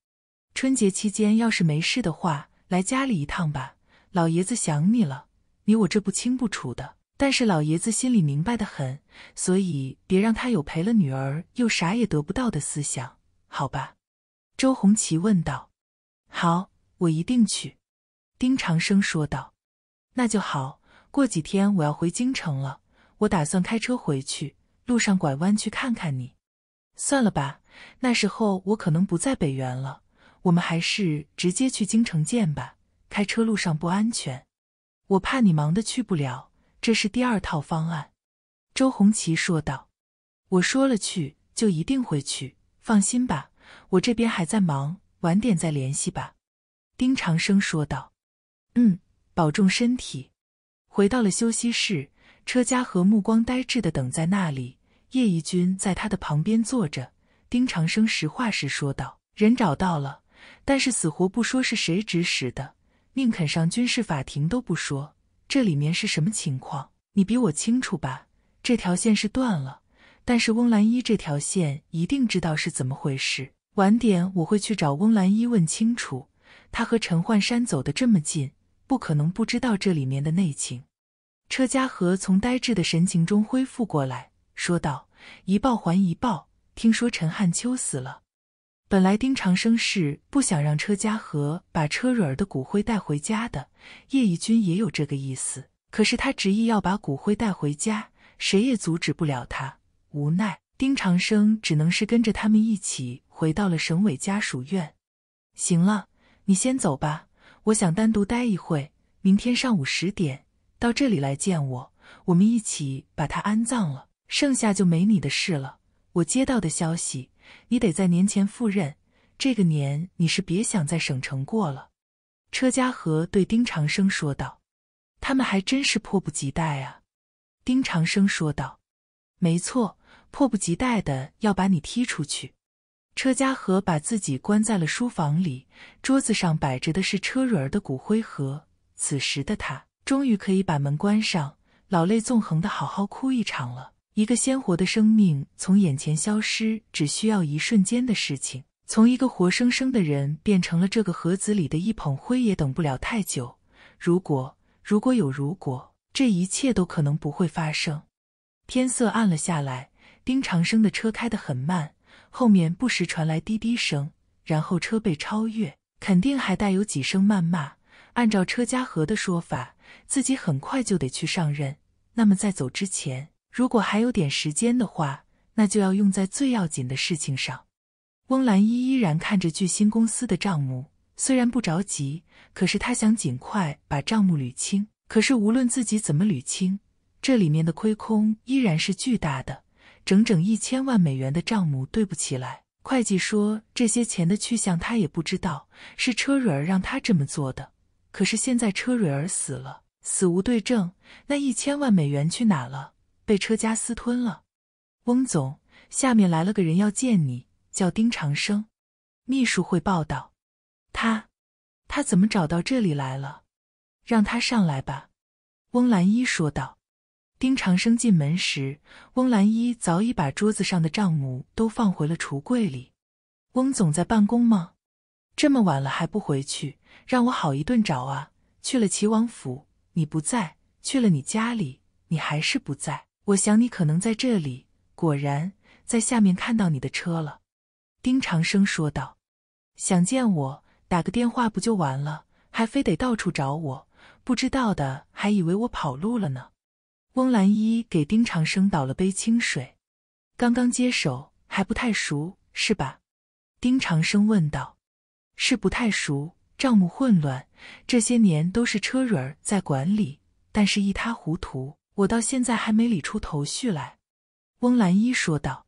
春节期间要是没事的话。”来家里一趟吧，老爷子想你了。你我这不清不楚的，但是老爷子心里明白的很，所以别让他有陪了女儿又啥也得不到的思想，好吧？周红旗问道。好，我一定去。丁长生说道。那就好。过几天我要回京城了，我打算开车回去，路上拐弯去看看你。算了吧，那时候我可能不在北园了。我们还是直接去京城见吧，开车路上不安全，我怕你忙的去不了。这是第二套方案。”周红旗说道。“我说了去，就一定会去，放心吧。我这边还在忙，晚点再联系吧。”丁长生说道。“嗯，保重身体。”回到了休息室，车家和目光呆滞的等在那里，叶一军在他的旁边坐着。丁长生实话实说道：“人找到了。”但是死活不说是谁指使的，宁肯上军事法庭都不说，这里面是什么情况？你比我清楚吧？这条线是断了，但是翁兰依这条线一定知道是怎么回事。晚点我会去找翁兰依问清楚，他和陈焕山走得这么近，不可能不知道这里面的内情。车家河从呆滞的神情中恢复过来，说道：“一报还一报，听说陈汉秋死了。”本来丁长生是不想让车家河把车蕊儿的骨灰带回家的，叶义君也有这个意思。可是他执意要把骨灰带回家，谁也阻止不了他。无奈，丁长生只能是跟着他们一起回到了省委家属院。行了，你先走吧，我想单独待一会。明天上午十点到这里来见我，我们一起把他安葬了。剩下就没你的事了。我接到的消息。你得在年前赴任，这个年你是别想在省城过了。”车家和对丁长生说道。“他们还真是迫不及待啊。”丁长生说道。“没错，迫不及待的要把你踢出去。”车家和把自己关在了书房里，桌子上摆着的是车蕊儿的骨灰盒。此时的他终于可以把门关上，老泪纵横的好好哭一场了。一个鲜活的生命从眼前消失，只需要一瞬间的事情。从一个活生生的人变成了这个盒子里的一捧灰，也等不了太久。如果如果有如果，这一切都可能不会发生。天色暗了下来，丁长生的车开得很慢，后面不时传来滴滴声，然后车被超越，肯定还带有几声谩骂。按照车家河的说法，自己很快就得去上任，那么在走之前。如果还有点时间的话，那就要用在最要紧的事情上。翁兰依依然看着巨星公司的账目，虽然不着急，可是她想尽快把账目捋清。可是无论自己怎么捋清，这里面的亏空依然是巨大的，整整一千万美元的账目对不起来。会计说这些钱的去向他也不知道，是车蕊儿让他这么做的。可是现在车蕊儿死了，死无对证，那一千万美元去哪了？被车家私吞了，翁总，下面来了个人要见你，叫丁长生。秘书会报道，他，他怎么找到这里来了？让他上来吧。翁兰依说道。丁长生进门时，翁兰依早已把桌子上的账目都放回了橱柜里。翁总在办公吗？这么晚了还不回去，让我好一顿找啊！去了齐王府，你不在；去了你家里，你还是不在。我想你可能在这里，果然在下面看到你的车了。”丁长生说道，“想见我，打个电话不就完了？还非得到处找我，不知道的还以为我跑路了呢。”翁兰依给丁长生倒了杯清水，“刚刚接手还不太熟，是吧？”丁长生问道，“是不太熟，账目混乱，这些年都是车蕊儿在管理，但是一塌糊涂。”我到现在还没理出头绪来，翁兰依说道。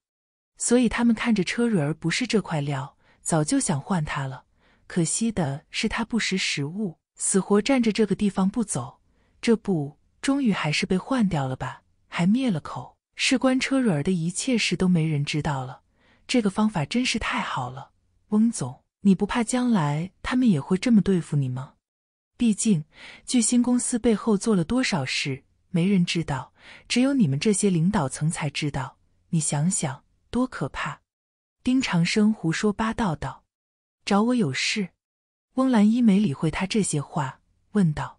所以他们看着车蕊儿不是这块料，早就想换他了。可惜的是，他不识时务，死活站着这个地方不走。这不，终于还是被换掉了吧？还灭了口，事关车蕊儿的一切事都没人知道了。这个方法真是太好了，翁总，你不怕将来他们也会这么对付你吗？毕竟巨星公司背后做了多少事。没人知道，只有你们这些领导层才知道。你想想，多可怕！丁长生胡说八道道，找我有事。翁兰依没理会他这些话，问道：“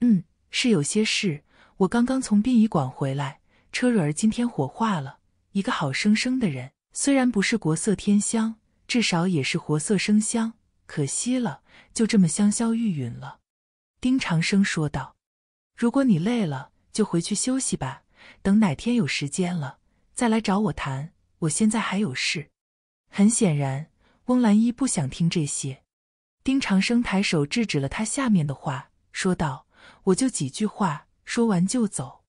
嗯，是有些事。我刚刚从殡仪馆回来，车蕊儿今天火化了一个好生生的人，虽然不是国色天香，至少也是活色生香。可惜了，就这么香消玉殒了。”丁长生说道：“如果你累了。”就回去休息吧，等哪天有时间了再来找我谈。我现在还有事。很显然，翁兰依不想听这些。丁长生抬手制止了他下面的话，说道：“我就几句话，说完就走。”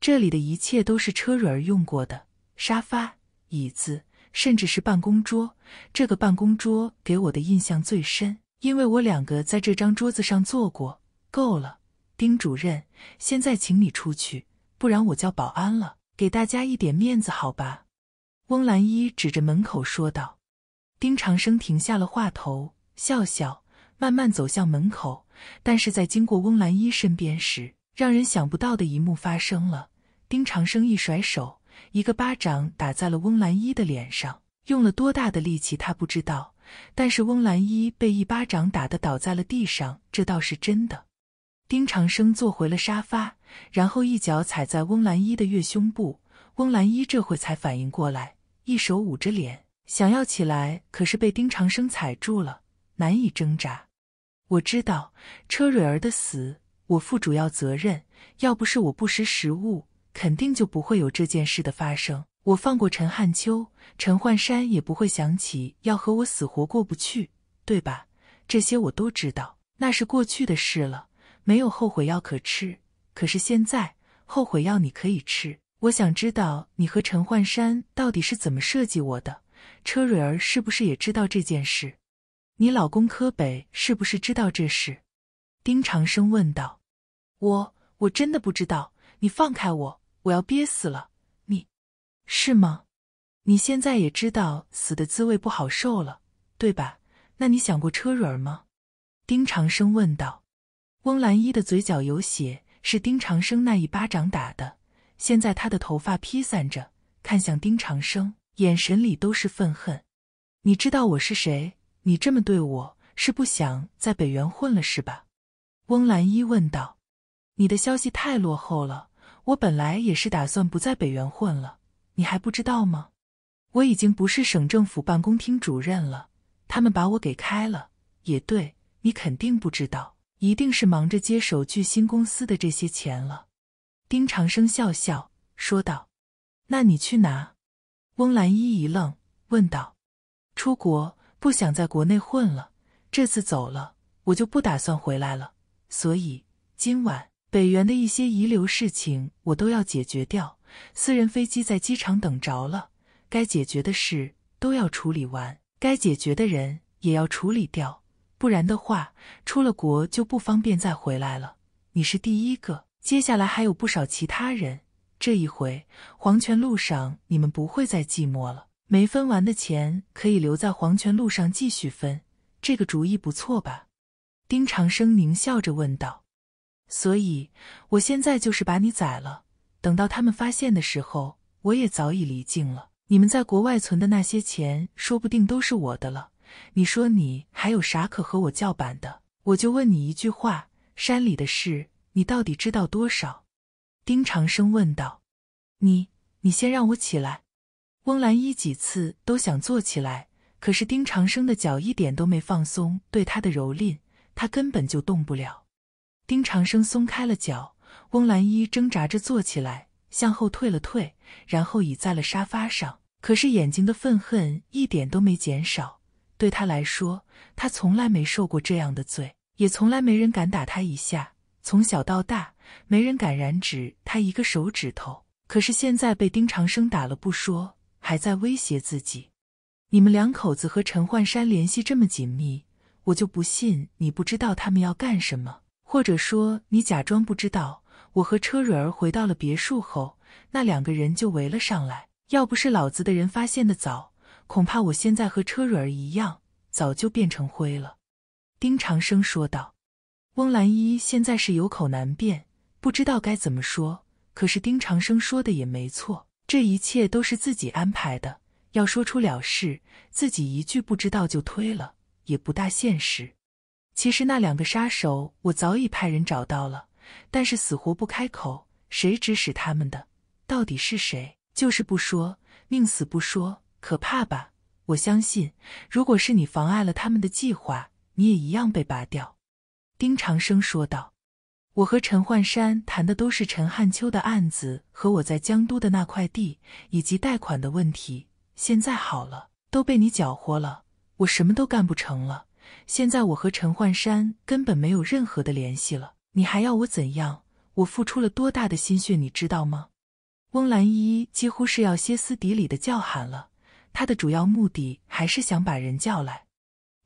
这里的一切都是车蕊儿用过的，沙发、椅子，甚至是办公桌。这个办公桌给我的印象最深，因为我两个在这张桌子上坐过。够了。丁主任，现在请你出去，不然我叫保安了。给大家一点面子，好吧？”翁兰依指着门口说道。丁长生停下了话头，笑笑，慢慢走向门口。但是在经过翁兰依身边时，让人想不到的一幕发生了。丁长生一甩手，一个巴掌打在了翁兰依的脸上。用了多大的力气，他不知道。但是翁兰依被一巴掌打得倒在了地上，这倒是真的。丁长生坐回了沙发，然后一脚踩在翁兰依的月胸部。翁兰依这会才反应过来，一手捂着脸，想要起来，可是被丁长生踩住了，难以挣扎。我知道车蕊儿的死，我负主要责任。要不是我不识时务，肯定就不会有这件事的发生。我放过陈汉秋，陈焕山也不会想起要和我死活过不去，对吧？这些我都知道，那是过去的事了。没有后悔药可吃，可是现在后悔药你可以吃。我想知道你和陈焕山到底是怎么设计我的？车蕊儿是不是也知道这件事？你老公柯北是不是知道这事？丁长生问道。我我真的不知道。你放开我，我要憋死了。你，是吗？你现在也知道死的滋味不好受了，对吧？那你想过车蕊儿吗？丁长生问道。翁兰依的嘴角有血，是丁长生那一巴掌打的。现在他的头发披散着，看向丁长生，眼神里都是愤恨。你知道我是谁？你这么对我，是不想在北原混了是吧？翁兰依问道。你的消息太落后了。我本来也是打算不在北原混了，你还不知道吗？我已经不是省政府办公厅主任了，他们把我给开了。也对你肯定不知道。一定是忙着接手巨星公司的这些钱了，丁长生笑笑说道：“那你去哪？”翁兰依一愣，问道：“出国，不想在国内混了。这次走了，我就不打算回来了。所以今晚北原的一些遗留事情，我都要解决掉。私人飞机在机场等着了，该解决的事都要处理完，该解决的人也要处理掉。”不然的话，出了国就不方便再回来了。你是第一个，接下来还有不少其他人。这一回，黄泉路上你们不会再寂寞了。没分完的钱可以留在黄泉路上继续分，这个主意不错吧？丁长生狞笑着问道。所以，我现在就是把你宰了，等到他们发现的时候，我也早已离境了。你们在国外存的那些钱，说不定都是我的了。你说你还有啥可和我叫板的？我就问你一句话：山里的事你到底知道多少？丁长生问道。你你先让我起来。翁兰依几次都想坐起来，可是丁长生的脚一点都没放松对他的蹂躏，他根本就动不了。丁长生松开了脚，翁兰依挣扎着坐起来，向后退了退，然后倚在了沙发上。可是眼睛的愤恨一点都没减少。对他来说，他从来没受过这样的罪，也从来没人敢打他一下。从小到大，没人敢染指他一个手指头。可是现在被丁长生打了不说，还在威胁自己。你们两口子和陈焕山联系这么紧密，我就不信你不知道他们要干什么，或者说你假装不知道。我和车蕊儿回到了别墅后，那两个人就围了上来。要不是老子的人发现的早。恐怕我现在和车蕊儿一样，早就变成灰了。”丁长生说道。“翁兰依现在是有口难辩，不知道该怎么说。可是丁长生说的也没错，这一切都是自己安排的。要说出了事，自己一句不知道就推了，也不大现实。其实那两个杀手，我早已派人找到了，但是死活不开口。谁指使他们的？到底是谁？就是不说，宁死不说。”可怕吧！我相信，如果是你妨碍了他们的计划，你也一样被拔掉。”丁长生说道，“我和陈焕山谈的都是陈汉秋的案子和我在江都的那块地以及贷款的问题。现在好了，都被你搅和了，我什么都干不成了。现在我和陈焕山根本没有任何的联系了。你还要我怎样？我付出了多大的心血，你知道吗？”翁兰依几乎是要歇斯底里的叫喊了。他的主要目的还是想把人叫来，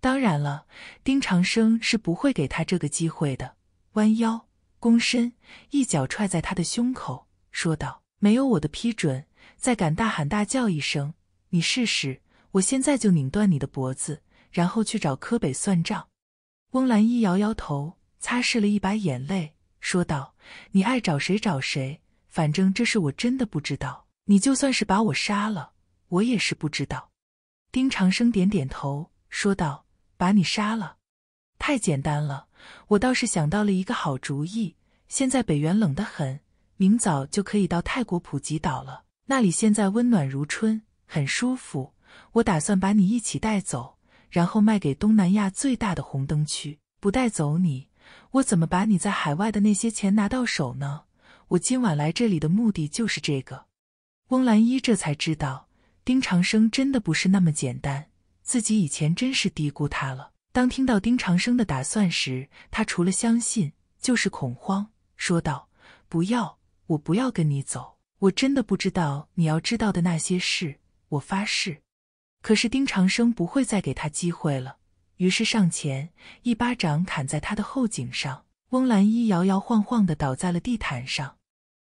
当然了，丁长生是不会给他这个机会的。弯腰躬身，一脚踹在他的胸口，说道：“没有我的批准，再敢大喊大叫一声，你试试！我现在就拧断你的脖子，然后去找柯北算账。”翁兰依摇摇头，擦拭了一把眼泪，说道：“你爱找谁找谁，反正这事我真的不知道。你就算是把我杀了。”我也是不知道，丁长生点点头说道：“把你杀了，太简单了。我倒是想到了一个好主意。现在北原冷得很，明早就可以到泰国普吉岛了。那里现在温暖如春，很舒服。我打算把你一起带走，然后卖给东南亚最大的红灯区。不带走你，我怎么把你在海外的那些钱拿到手呢？我今晚来这里的目的就是这个。”翁兰依这才知道。丁长生真的不是那么简单，自己以前真是低估他了。当听到丁长生的打算时，他除了相信就是恐慌，说道：“不要，我不要跟你走，我真的不知道你要知道的那些事，我发誓。”可是丁长生不会再给他机会了，于是上前一巴掌砍在他的后颈上。翁兰依摇摇晃晃的倒在了地毯上，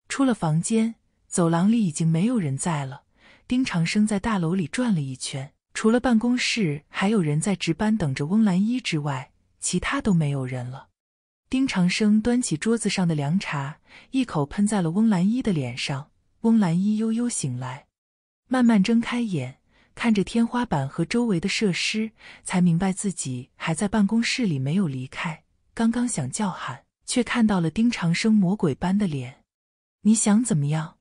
出了房间，走廊里已经没有人在了。丁长生在大楼里转了一圈，除了办公室还有人在值班等着翁兰依之外，其他都没有人了。丁长生端起桌子上的凉茶，一口喷在了翁兰依的脸上。翁兰依悠悠醒来，慢慢睁开眼，看着天花板和周围的设施，才明白自己还在办公室里，没有离开。刚刚想叫喊，却看到了丁长生魔鬼般的脸。“你想怎么样？”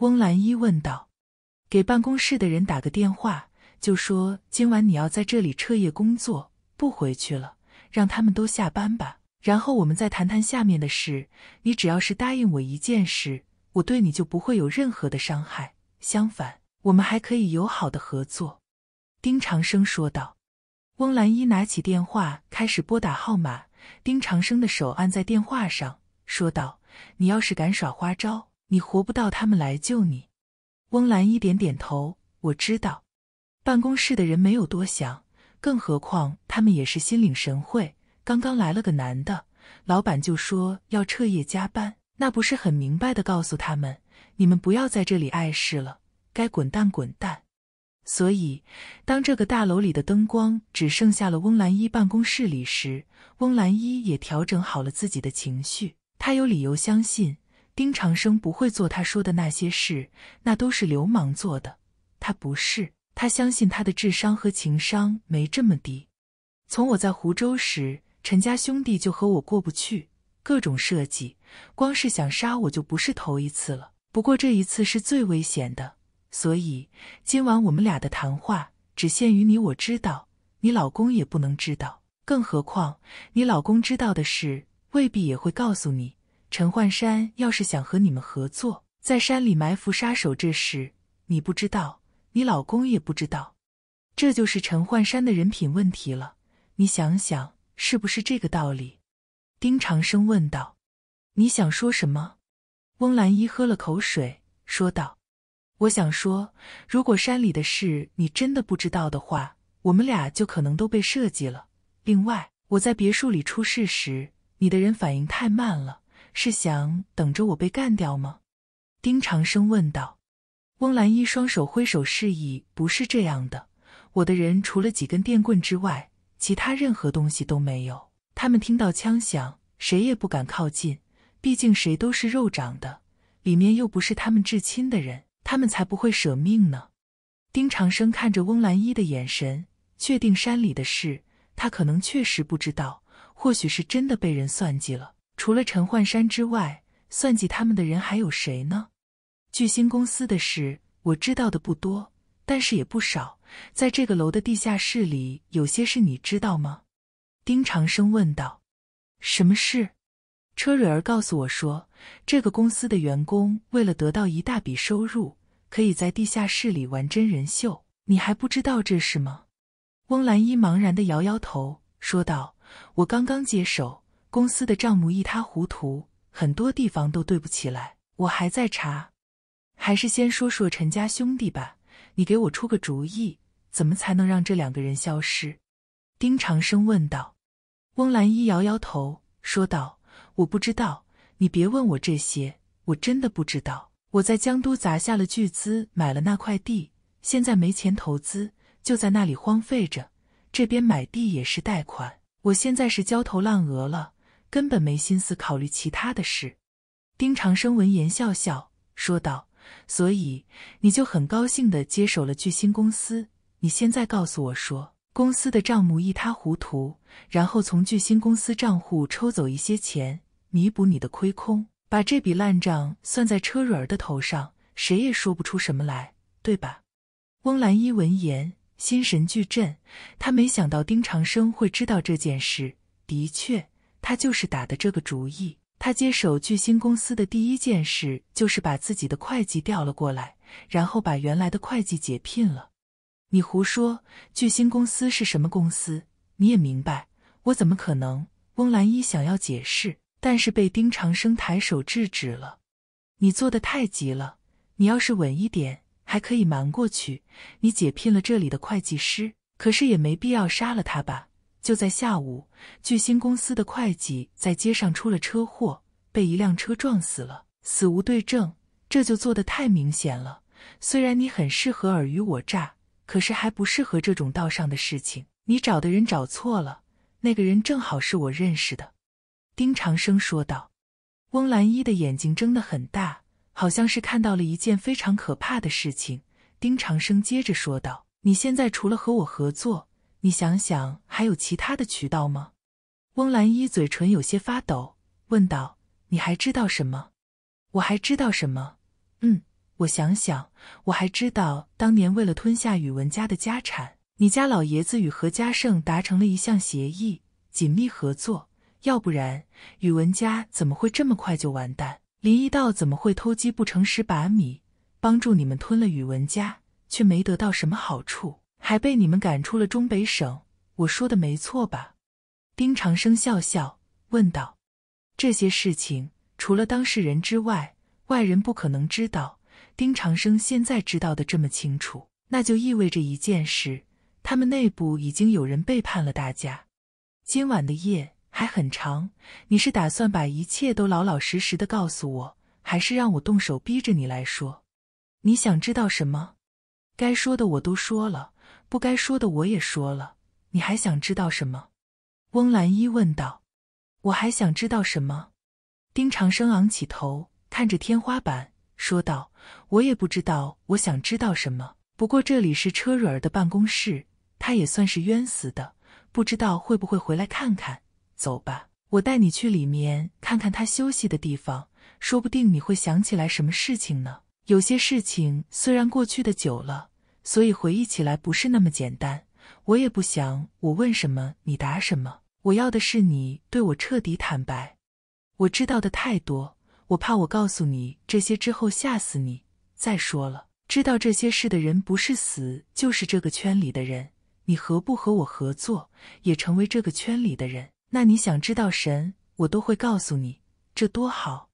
翁兰依问道。给办公室的人打个电话，就说今晚你要在这里彻夜工作，不回去了，让他们都下班吧。然后我们再谈谈下面的事。你只要是答应我一件事，我对你就不会有任何的伤害。相反，我们还可以友好的合作。”丁长生说道。翁兰依拿起电话开始拨打号码，丁长生的手按在电话上，说道：“你要是敢耍花招，你活不到他们来救你。”翁兰依点点头，我知道。办公室的人没有多想，更何况他们也是心领神会。刚刚来了个男的，老板就说要彻夜加班，那不是很明白的告诉他们：你们不要在这里碍事了，该滚蛋滚蛋。所以，当这个大楼里的灯光只剩下了翁兰依办公室里时，翁兰依也调整好了自己的情绪。他有理由相信。丁长生不会做他说的那些事，那都是流氓做的。他不是，他相信他的智商和情商没这么低。从我在湖州时，陈家兄弟就和我过不去，各种设计，光是想杀我就不是头一次了。不过这一次是最危险的，所以今晚我们俩的谈话只限于你，我知道，你老公也不能知道，更何况你老公知道的事，未必也会告诉你。陈焕山要是想和你们合作，在山里埋伏杀手这事，你不知道，你老公也不知道，这就是陈焕山的人品问题了。你想想，是不是这个道理？丁长生问道。你想说什么？翁兰依喝了口水，说道：“我想说，如果山里的事你真的不知道的话，我们俩就可能都被设计了。另外，我在别墅里出事时，你的人反应太慢了。”是想等着我被干掉吗？丁长生问道。翁兰依双手挥手示意：“不是这样的，我的人除了几根电棍之外，其他任何东西都没有。他们听到枪响，谁也不敢靠近，毕竟谁都是肉长的，里面又不是他们至亲的人，他们才不会舍命呢。”丁长生看着翁兰依的眼神，确定山里的事，他可能确实不知道，或许是真的被人算计了。除了陈焕山之外，算计他们的人还有谁呢？巨星公司的事我知道的不多，但是也不少。在这个楼的地下室里，有些事你知道吗？丁长生问道。什么事？车蕊儿告诉我说，这个公司的员工为了得到一大笔收入，可以在地下室里玩真人秀。你还不知道这事吗？翁兰一茫然的摇摇头，说道：“我刚刚接手。”公司的账目一塌糊涂，很多地方都对不起来。我还在查，还是先说说陈家兄弟吧。你给我出个主意，怎么才能让这两个人消失？丁长生问道。翁兰一摇摇头说道：“我不知道，你别问我这些，我真的不知道。我在江都砸下了巨资买了那块地，现在没钱投资，就在那里荒废着。这边买地也是贷款，我现在是焦头烂额了。”根本没心思考虑其他的事。丁长生闻言笑笑说道：“所以你就很高兴的接手了巨星公司。你现在告诉我说，公司的账目一塌糊涂，然后从巨星公司账户抽走一些钱，弥补你的亏空，把这笔烂账算在车蕊儿的头上，谁也说不出什么来，对吧？”翁兰依闻言心神俱震，他没想到丁长生会知道这件事。的确。他就是打的这个主意。他接手巨星公司的第一件事就是把自己的会计调了过来，然后把原来的会计解聘了。你胡说！巨星公司是什么公司？你也明白。我怎么可能？翁兰依想要解释，但是被丁长生抬手制止了。你做的太急了。你要是稳一点，还可以瞒过去。你解聘了这里的会计师，可是也没必要杀了他吧？就在下午，巨星公司的会计在街上出了车祸，被一辆车撞死了，死无对证，这就做的太明显了。虽然你很适合尔虞我诈，可是还不适合这种道上的事情。你找的人找错了，那个人正好是我认识的。”丁长生说道。翁兰依的眼睛睁得很大，好像是看到了一件非常可怕的事情。丁长生接着说道：“你现在除了和我合作。”你想想，还有其他的渠道吗？翁兰依嘴唇有些发抖，问道：“你还知道什么？我还知道什么？嗯，我想想，我还知道，当年为了吞下宇文家的家产，你家老爷子与何家盛达成了一项协议，紧密合作。要不然，宇文家怎么会这么快就完蛋？林一道怎么会偷鸡不成蚀把米，帮助你们吞了宇文家，却没得到什么好处？”还被你们赶出了中北省，我说的没错吧？丁长生笑笑问道：“这些事情除了当事人之外，外人不可能知道。丁长生现在知道的这么清楚，那就意味着一件事：他们内部已经有人背叛了大家。今晚的夜还很长，你是打算把一切都老老实实的告诉我，还是让我动手逼着你来说？你想知道什么？该说的我都说了。”不该说的我也说了，你还想知道什么？”翁兰依问道。“我还想知道什么？”丁长生昂起头看着天花板说道，“我也不知道我想知道什么。不过这里是车蕊儿的办公室，他也算是冤死的，不知道会不会回来看看。走吧，我带你去里面看看他休息的地方，说不定你会想起来什么事情呢。有些事情虽然过去的久了。”所以回忆起来不是那么简单。我也不想，我问什么你答什么。我要的是你对我彻底坦白。我知道的太多，我怕我告诉你这些之后吓死你。再说了，知道这些事的人不是死就是这个圈里的人。你合不和我合作，也成为这个圈里的人。那你想知道什我都会告诉你，这多好。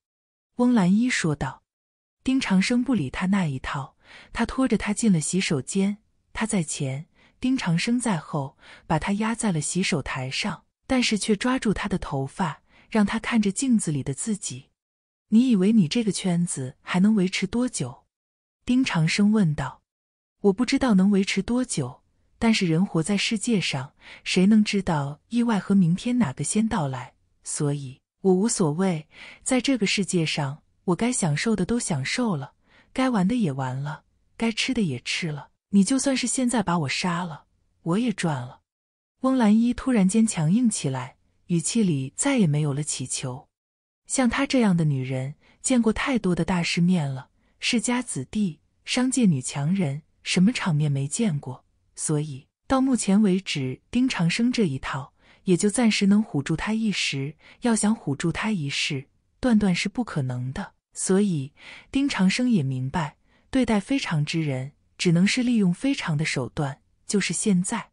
翁兰依说道。丁长生不理他那一套。他拖着他进了洗手间，他在前，丁长生在后，把他压在了洗手台上，但是却抓住他的头发，让他看着镜子里的自己。你以为你这个圈子还能维持多久？丁长生问道。我不知道能维持多久，但是人活在世界上，谁能知道意外和明天哪个先到来？所以，我无所谓。在这个世界上，我该享受的都享受了，该玩的也玩了。该吃的也吃了，你就算是现在把我杀了，我也赚了。翁兰依突然间强硬起来，语气里再也没有了乞求。像她这样的女人，见过太多的大世面了，世家子弟、商界女强人，什么场面没见过。所以到目前为止，丁长生这一套也就暂时能唬住她一时。要想唬住她一世，断断是不可能的。所以丁长生也明白。对待非常之人，只能是利用非常的手段。就是现在，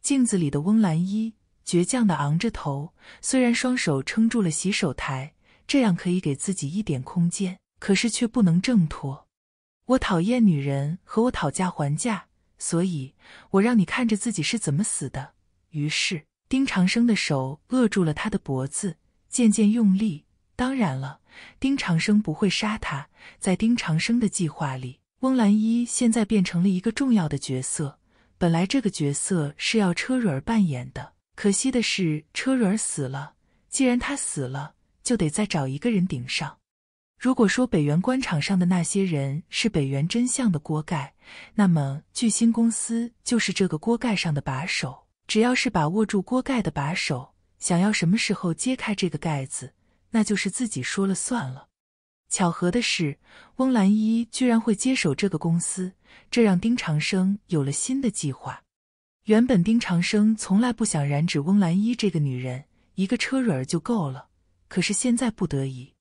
镜子里的翁兰依倔强的昂着头，虽然双手撑住了洗手台，这样可以给自己一点空间，可是却不能挣脱。我讨厌女人和我讨价还价，所以我让你看着自己是怎么死的。于是，丁长生的手扼住了她的脖子，渐渐用力。当然了，丁长生不会杀他。在丁长生的计划里，翁兰依现在变成了一个重要的角色。本来这个角色是要车蕊儿扮演的，可惜的是车蕊儿死了。既然他死了，就得再找一个人顶上。如果说北原官场上的那些人是北原真相的锅盖，那么巨星公司就是这个锅盖上的把手。只要是把握住锅盖的把手，想要什么时候揭开这个盖子。那就是自己说了算了。巧合的是，翁兰依居然会接手这个公司，这让丁长生有了新的计划。原本丁长生从来不想染指翁兰依这个女人，一个车蕊儿就够了。可是现在不得已。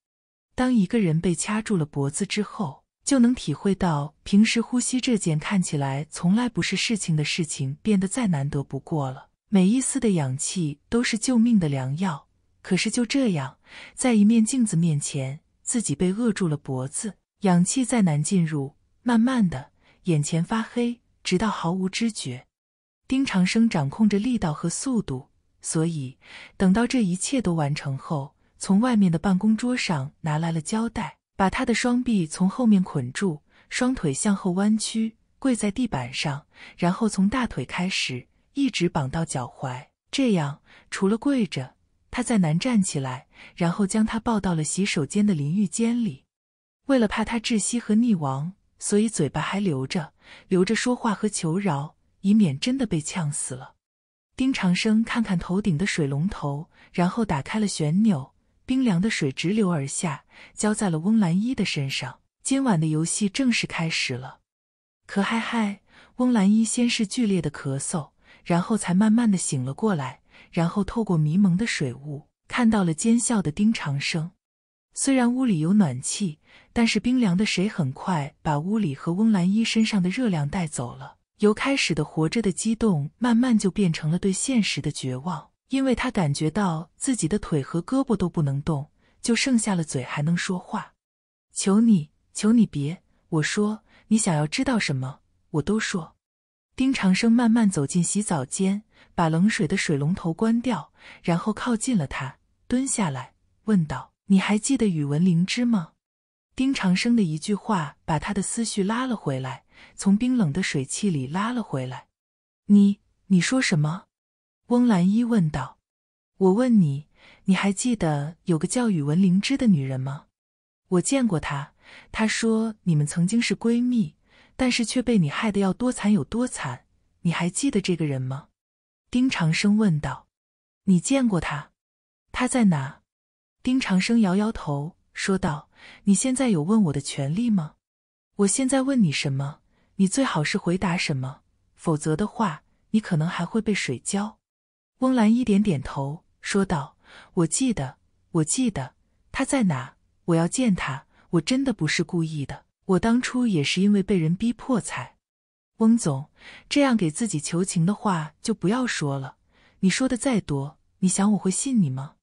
当一个人被掐住了脖子之后，就能体会到平时呼吸这件看起来从来不是事情的事情，变得再难得不过了。每一丝的氧气都是救命的良药。可是就这样，在一面镜子面前，自己被扼住了脖子，氧气再难进入，慢慢的，眼前发黑，直到毫无知觉。丁长生掌控着力道和速度，所以等到这一切都完成后，从外面的办公桌上拿来了胶带，把他的双臂从后面捆住，双腿向后弯曲，跪在地板上，然后从大腿开始，一直绑到脚踝，这样除了跪着。他再难站起来，然后将他抱到了洗手间的淋浴间里。为了怕他窒息和溺亡，所以嘴巴还留着，留着说话和求饶，以免真的被呛死了。丁长生看看头顶的水龙头，然后打开了旋钮，冰凉的水直流而下，浇在了翁兰依的身上。今晚的游戏正式开始了。可嗨嗨，翁兰依先是剧烈的咳嗽，然后才慢慢的醒了过来。然后透过迷蒙的水雾，看到了奸笑的丁长生。虽然屋里有暖气，但是冰凉的水很快把屋里和翁兰一身上的热量带走了。由开始的活着的激动，慢慢就变成了对现实的绝望，因为他感觉到自己的腿和胳膊都不能动，就剩下了嘴还能说话。求你，求你别！我说，你想要知道什么，我都说。丁长生慢慢走进洗澡间，把冷水的水龙头关掉，然后靠近了他，蹲下来，问道：“你还记得宇文灵芝吗？”丁长生的一句话把他的思绪拉了回来，从冰冷的水汽里拉了回来。“你，你说什么？”翁兰依问道。“我问你，你还记得有个叫宇文灵芝的女人吗？我见过她，她说你们曾经是闺蜜。”但是却被你害得要多惨有多惨，你还记得这个人吗？丁长生问道。你见过他？他在哪？丁长生摇摇头说道：“你现在有问我的权利吗？我现在问你什么，你最好是回答什么，否则的话，你可能还会被水浇。”翁兰一点点头说道：“我记得，我记得，他在哪？我要见他。我真的不是故意的。”我当初也是因为被人逼迫才，翁总这样给自己求情的话就不要说了。你说的再多，你想我会信你吗？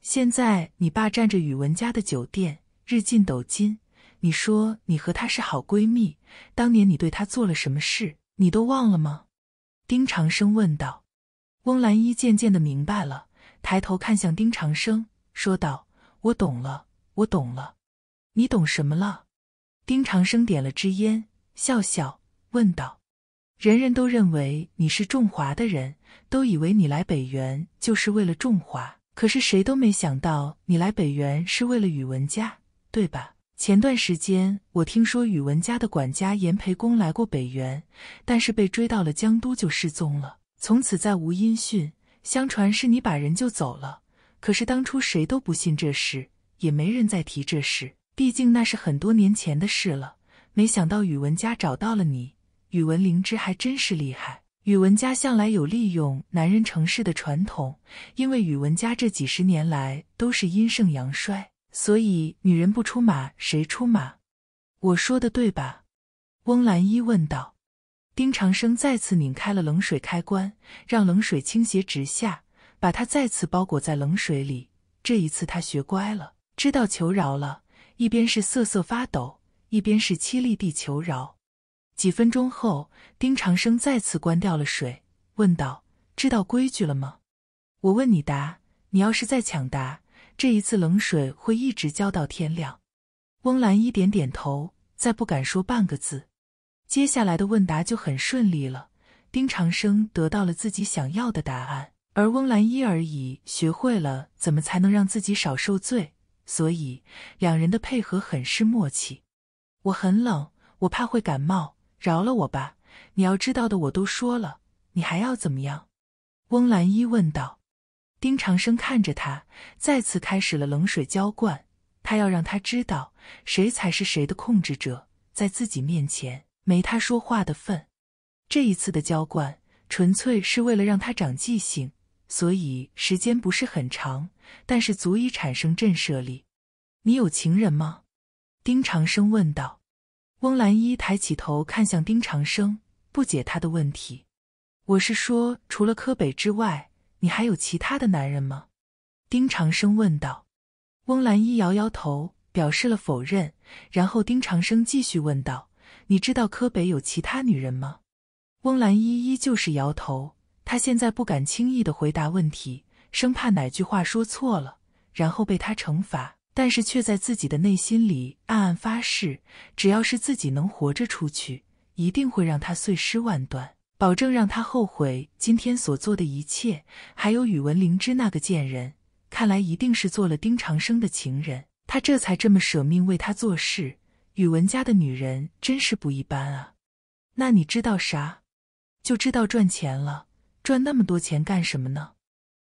现在你霸占着宇文家的酒店，日进斗金。你说你和她是好闺蜜，当年你对她做了什么事，你都忘了吗？丁长生问道。翁兰依渐渐的明白了，抬头看向丁长生，说道：“我懂了，我懂了。你懂什么了？”丁长生点了支烟，笑笑问道：“人人都认为你是种华的人，都以为你来北原就是为了种华。可是谁都没想到，你来北原是为了宇文家，对吧？前段时间我听说宇文家的管家严培公来过北原，但是被追到了江都就失踪了，从此再无音讯。相传是你把人救走了，可是当初谁都不信这事，也没人再提这事。”毕竟那是很多年前的事了。没想到宇文家找到了你，宇文灵芝还真是厉害。宇文家向来有利用男人成事的传统，因为宇文家这几十年来都是阴盛阳衰，所以女人不出马，谁出马？我说的对吧？翁兰依问道。丁长生再次拧开了冷水开关，让冷水倾斜直下，把他再次包裹在冷水里。这一次他学乖了，知道求饶了。一边是瑟瑟发抖，一边是凄厉地求饶。几分钟后，丁长生再次关掉了水，问道：“知道规矩了吗？”我问你答，你要是再抢答，这一次冷水会一直浇到天亮。翁兰依点点头，再不敢说半个字。接下来的问答就很顺利了。丁长生得到了自己想要的答案，而翁兰依而已学会了怎么才能让自己少受罪。所以，两人的配合很是默契。我很冷，我怕会感冒，饶了我吧。你要知道的我都说了，你还要怎么样？翁兰依问道。丁长生看着他，再次开始了冷水浇灌。他要让他知道，谁才是谁的控制者，在自己面前没他说话的份。这一次的浇灌，纯粹是为了让他长记性。所以时间不是很长，但是足以产生震慑力。你有情人吗？丁长生问道。翁兰依抬起头看向丁长生，不解他的问题。我是说，除了柯北之外，你还有其他的男人吗？丁长生问道。翁兰依摇摇头，表示了否认。然后丁长生继续问道：你知道柯北有其他女人吗？翁兰依依旧是摇头。他现在不敢轻易的回答问题，生怕哪句话说错了，然后被他惩罚。但是却在自己的内心里暗暗发誓，只要是自己能活着出去，一定会让他碎尸万段，保证让他后悔今天所做的一切。还有宇文灵芝那个贱人，看来一定是做了丁长生的情人，他这才这么舍命为他做事。宇文家的女人真是不一般啊！那你知道啥？就知道赚钱了。赚那么多钱干什么呢？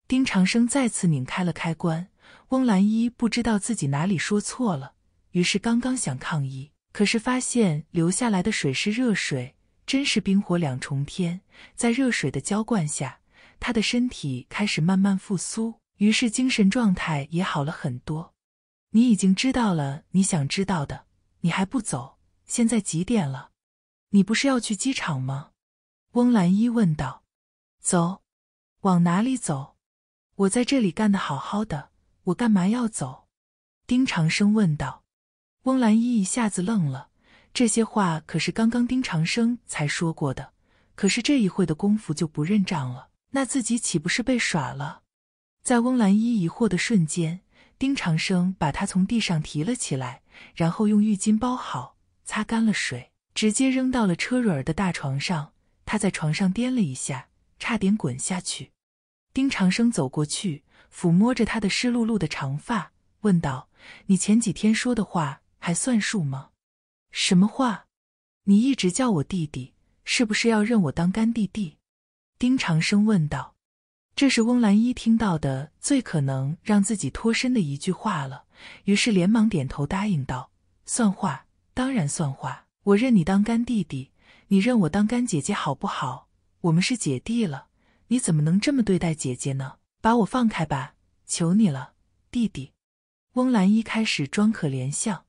丁长生再次拧开了开关。翁兰依不知道自己哪里说错了，于是刚刚想抗议，可是发现流下来的水是热水，真是冰火两重天。在热水的浇灌下，他的身体开始慢慢复苏，于是精神状态也好了很多。你已经知道了你想知道的，你还不走？现在几点了？你不是要去机场吗？翁兰依问道。走，往哪里走？我在这里干得好好的，我干嘛要走？丁长生问道。翁兰依一下子愣了，这些话可是刚刚丁长生才说过的，可是这一会的功夫就不认账了，那自己岂不是被耍了？在翁兰依疑惑的瞬间，丁长生把他从地上提了起来，然后用浴巾包好，擦干了水，直接扔到了车蕊儿的大床上。他在床上颠了一下。差点滚下去。丁长生走过去，抚摸着他的湿漉漉的长发，问道：“你前几天说的话还算数吗？”“什么话？”“你一直叫我弟弟，是不是要认我当干弟弟？”丁长生问道。这是翁兰依听到的最可能让自己脱身的一句话了，于是连忙点头答应道：“算话，当然算话。我认你当干弟弟，你认我当干姐姐好不好？”我们是姐弟了，你怎么能这么对待姐姐呢？把我放开吧，求你了，弟弟！翁兰一开始装可怜相，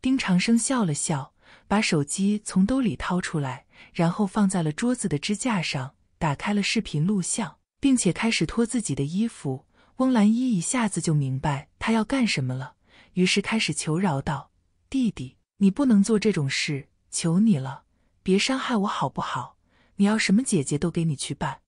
丁长生笑了笑，把手机从兜里掏出来，然后放在了桌子的支架上，打开了视频录像，并且开始脱自己的衣服。翁兰一一下子就明白他要干什么了，于是开始求饶道：“弟弟，你不能做这种事，求你了，别伤害我好不好？”你要什么，姐姐都给你去办。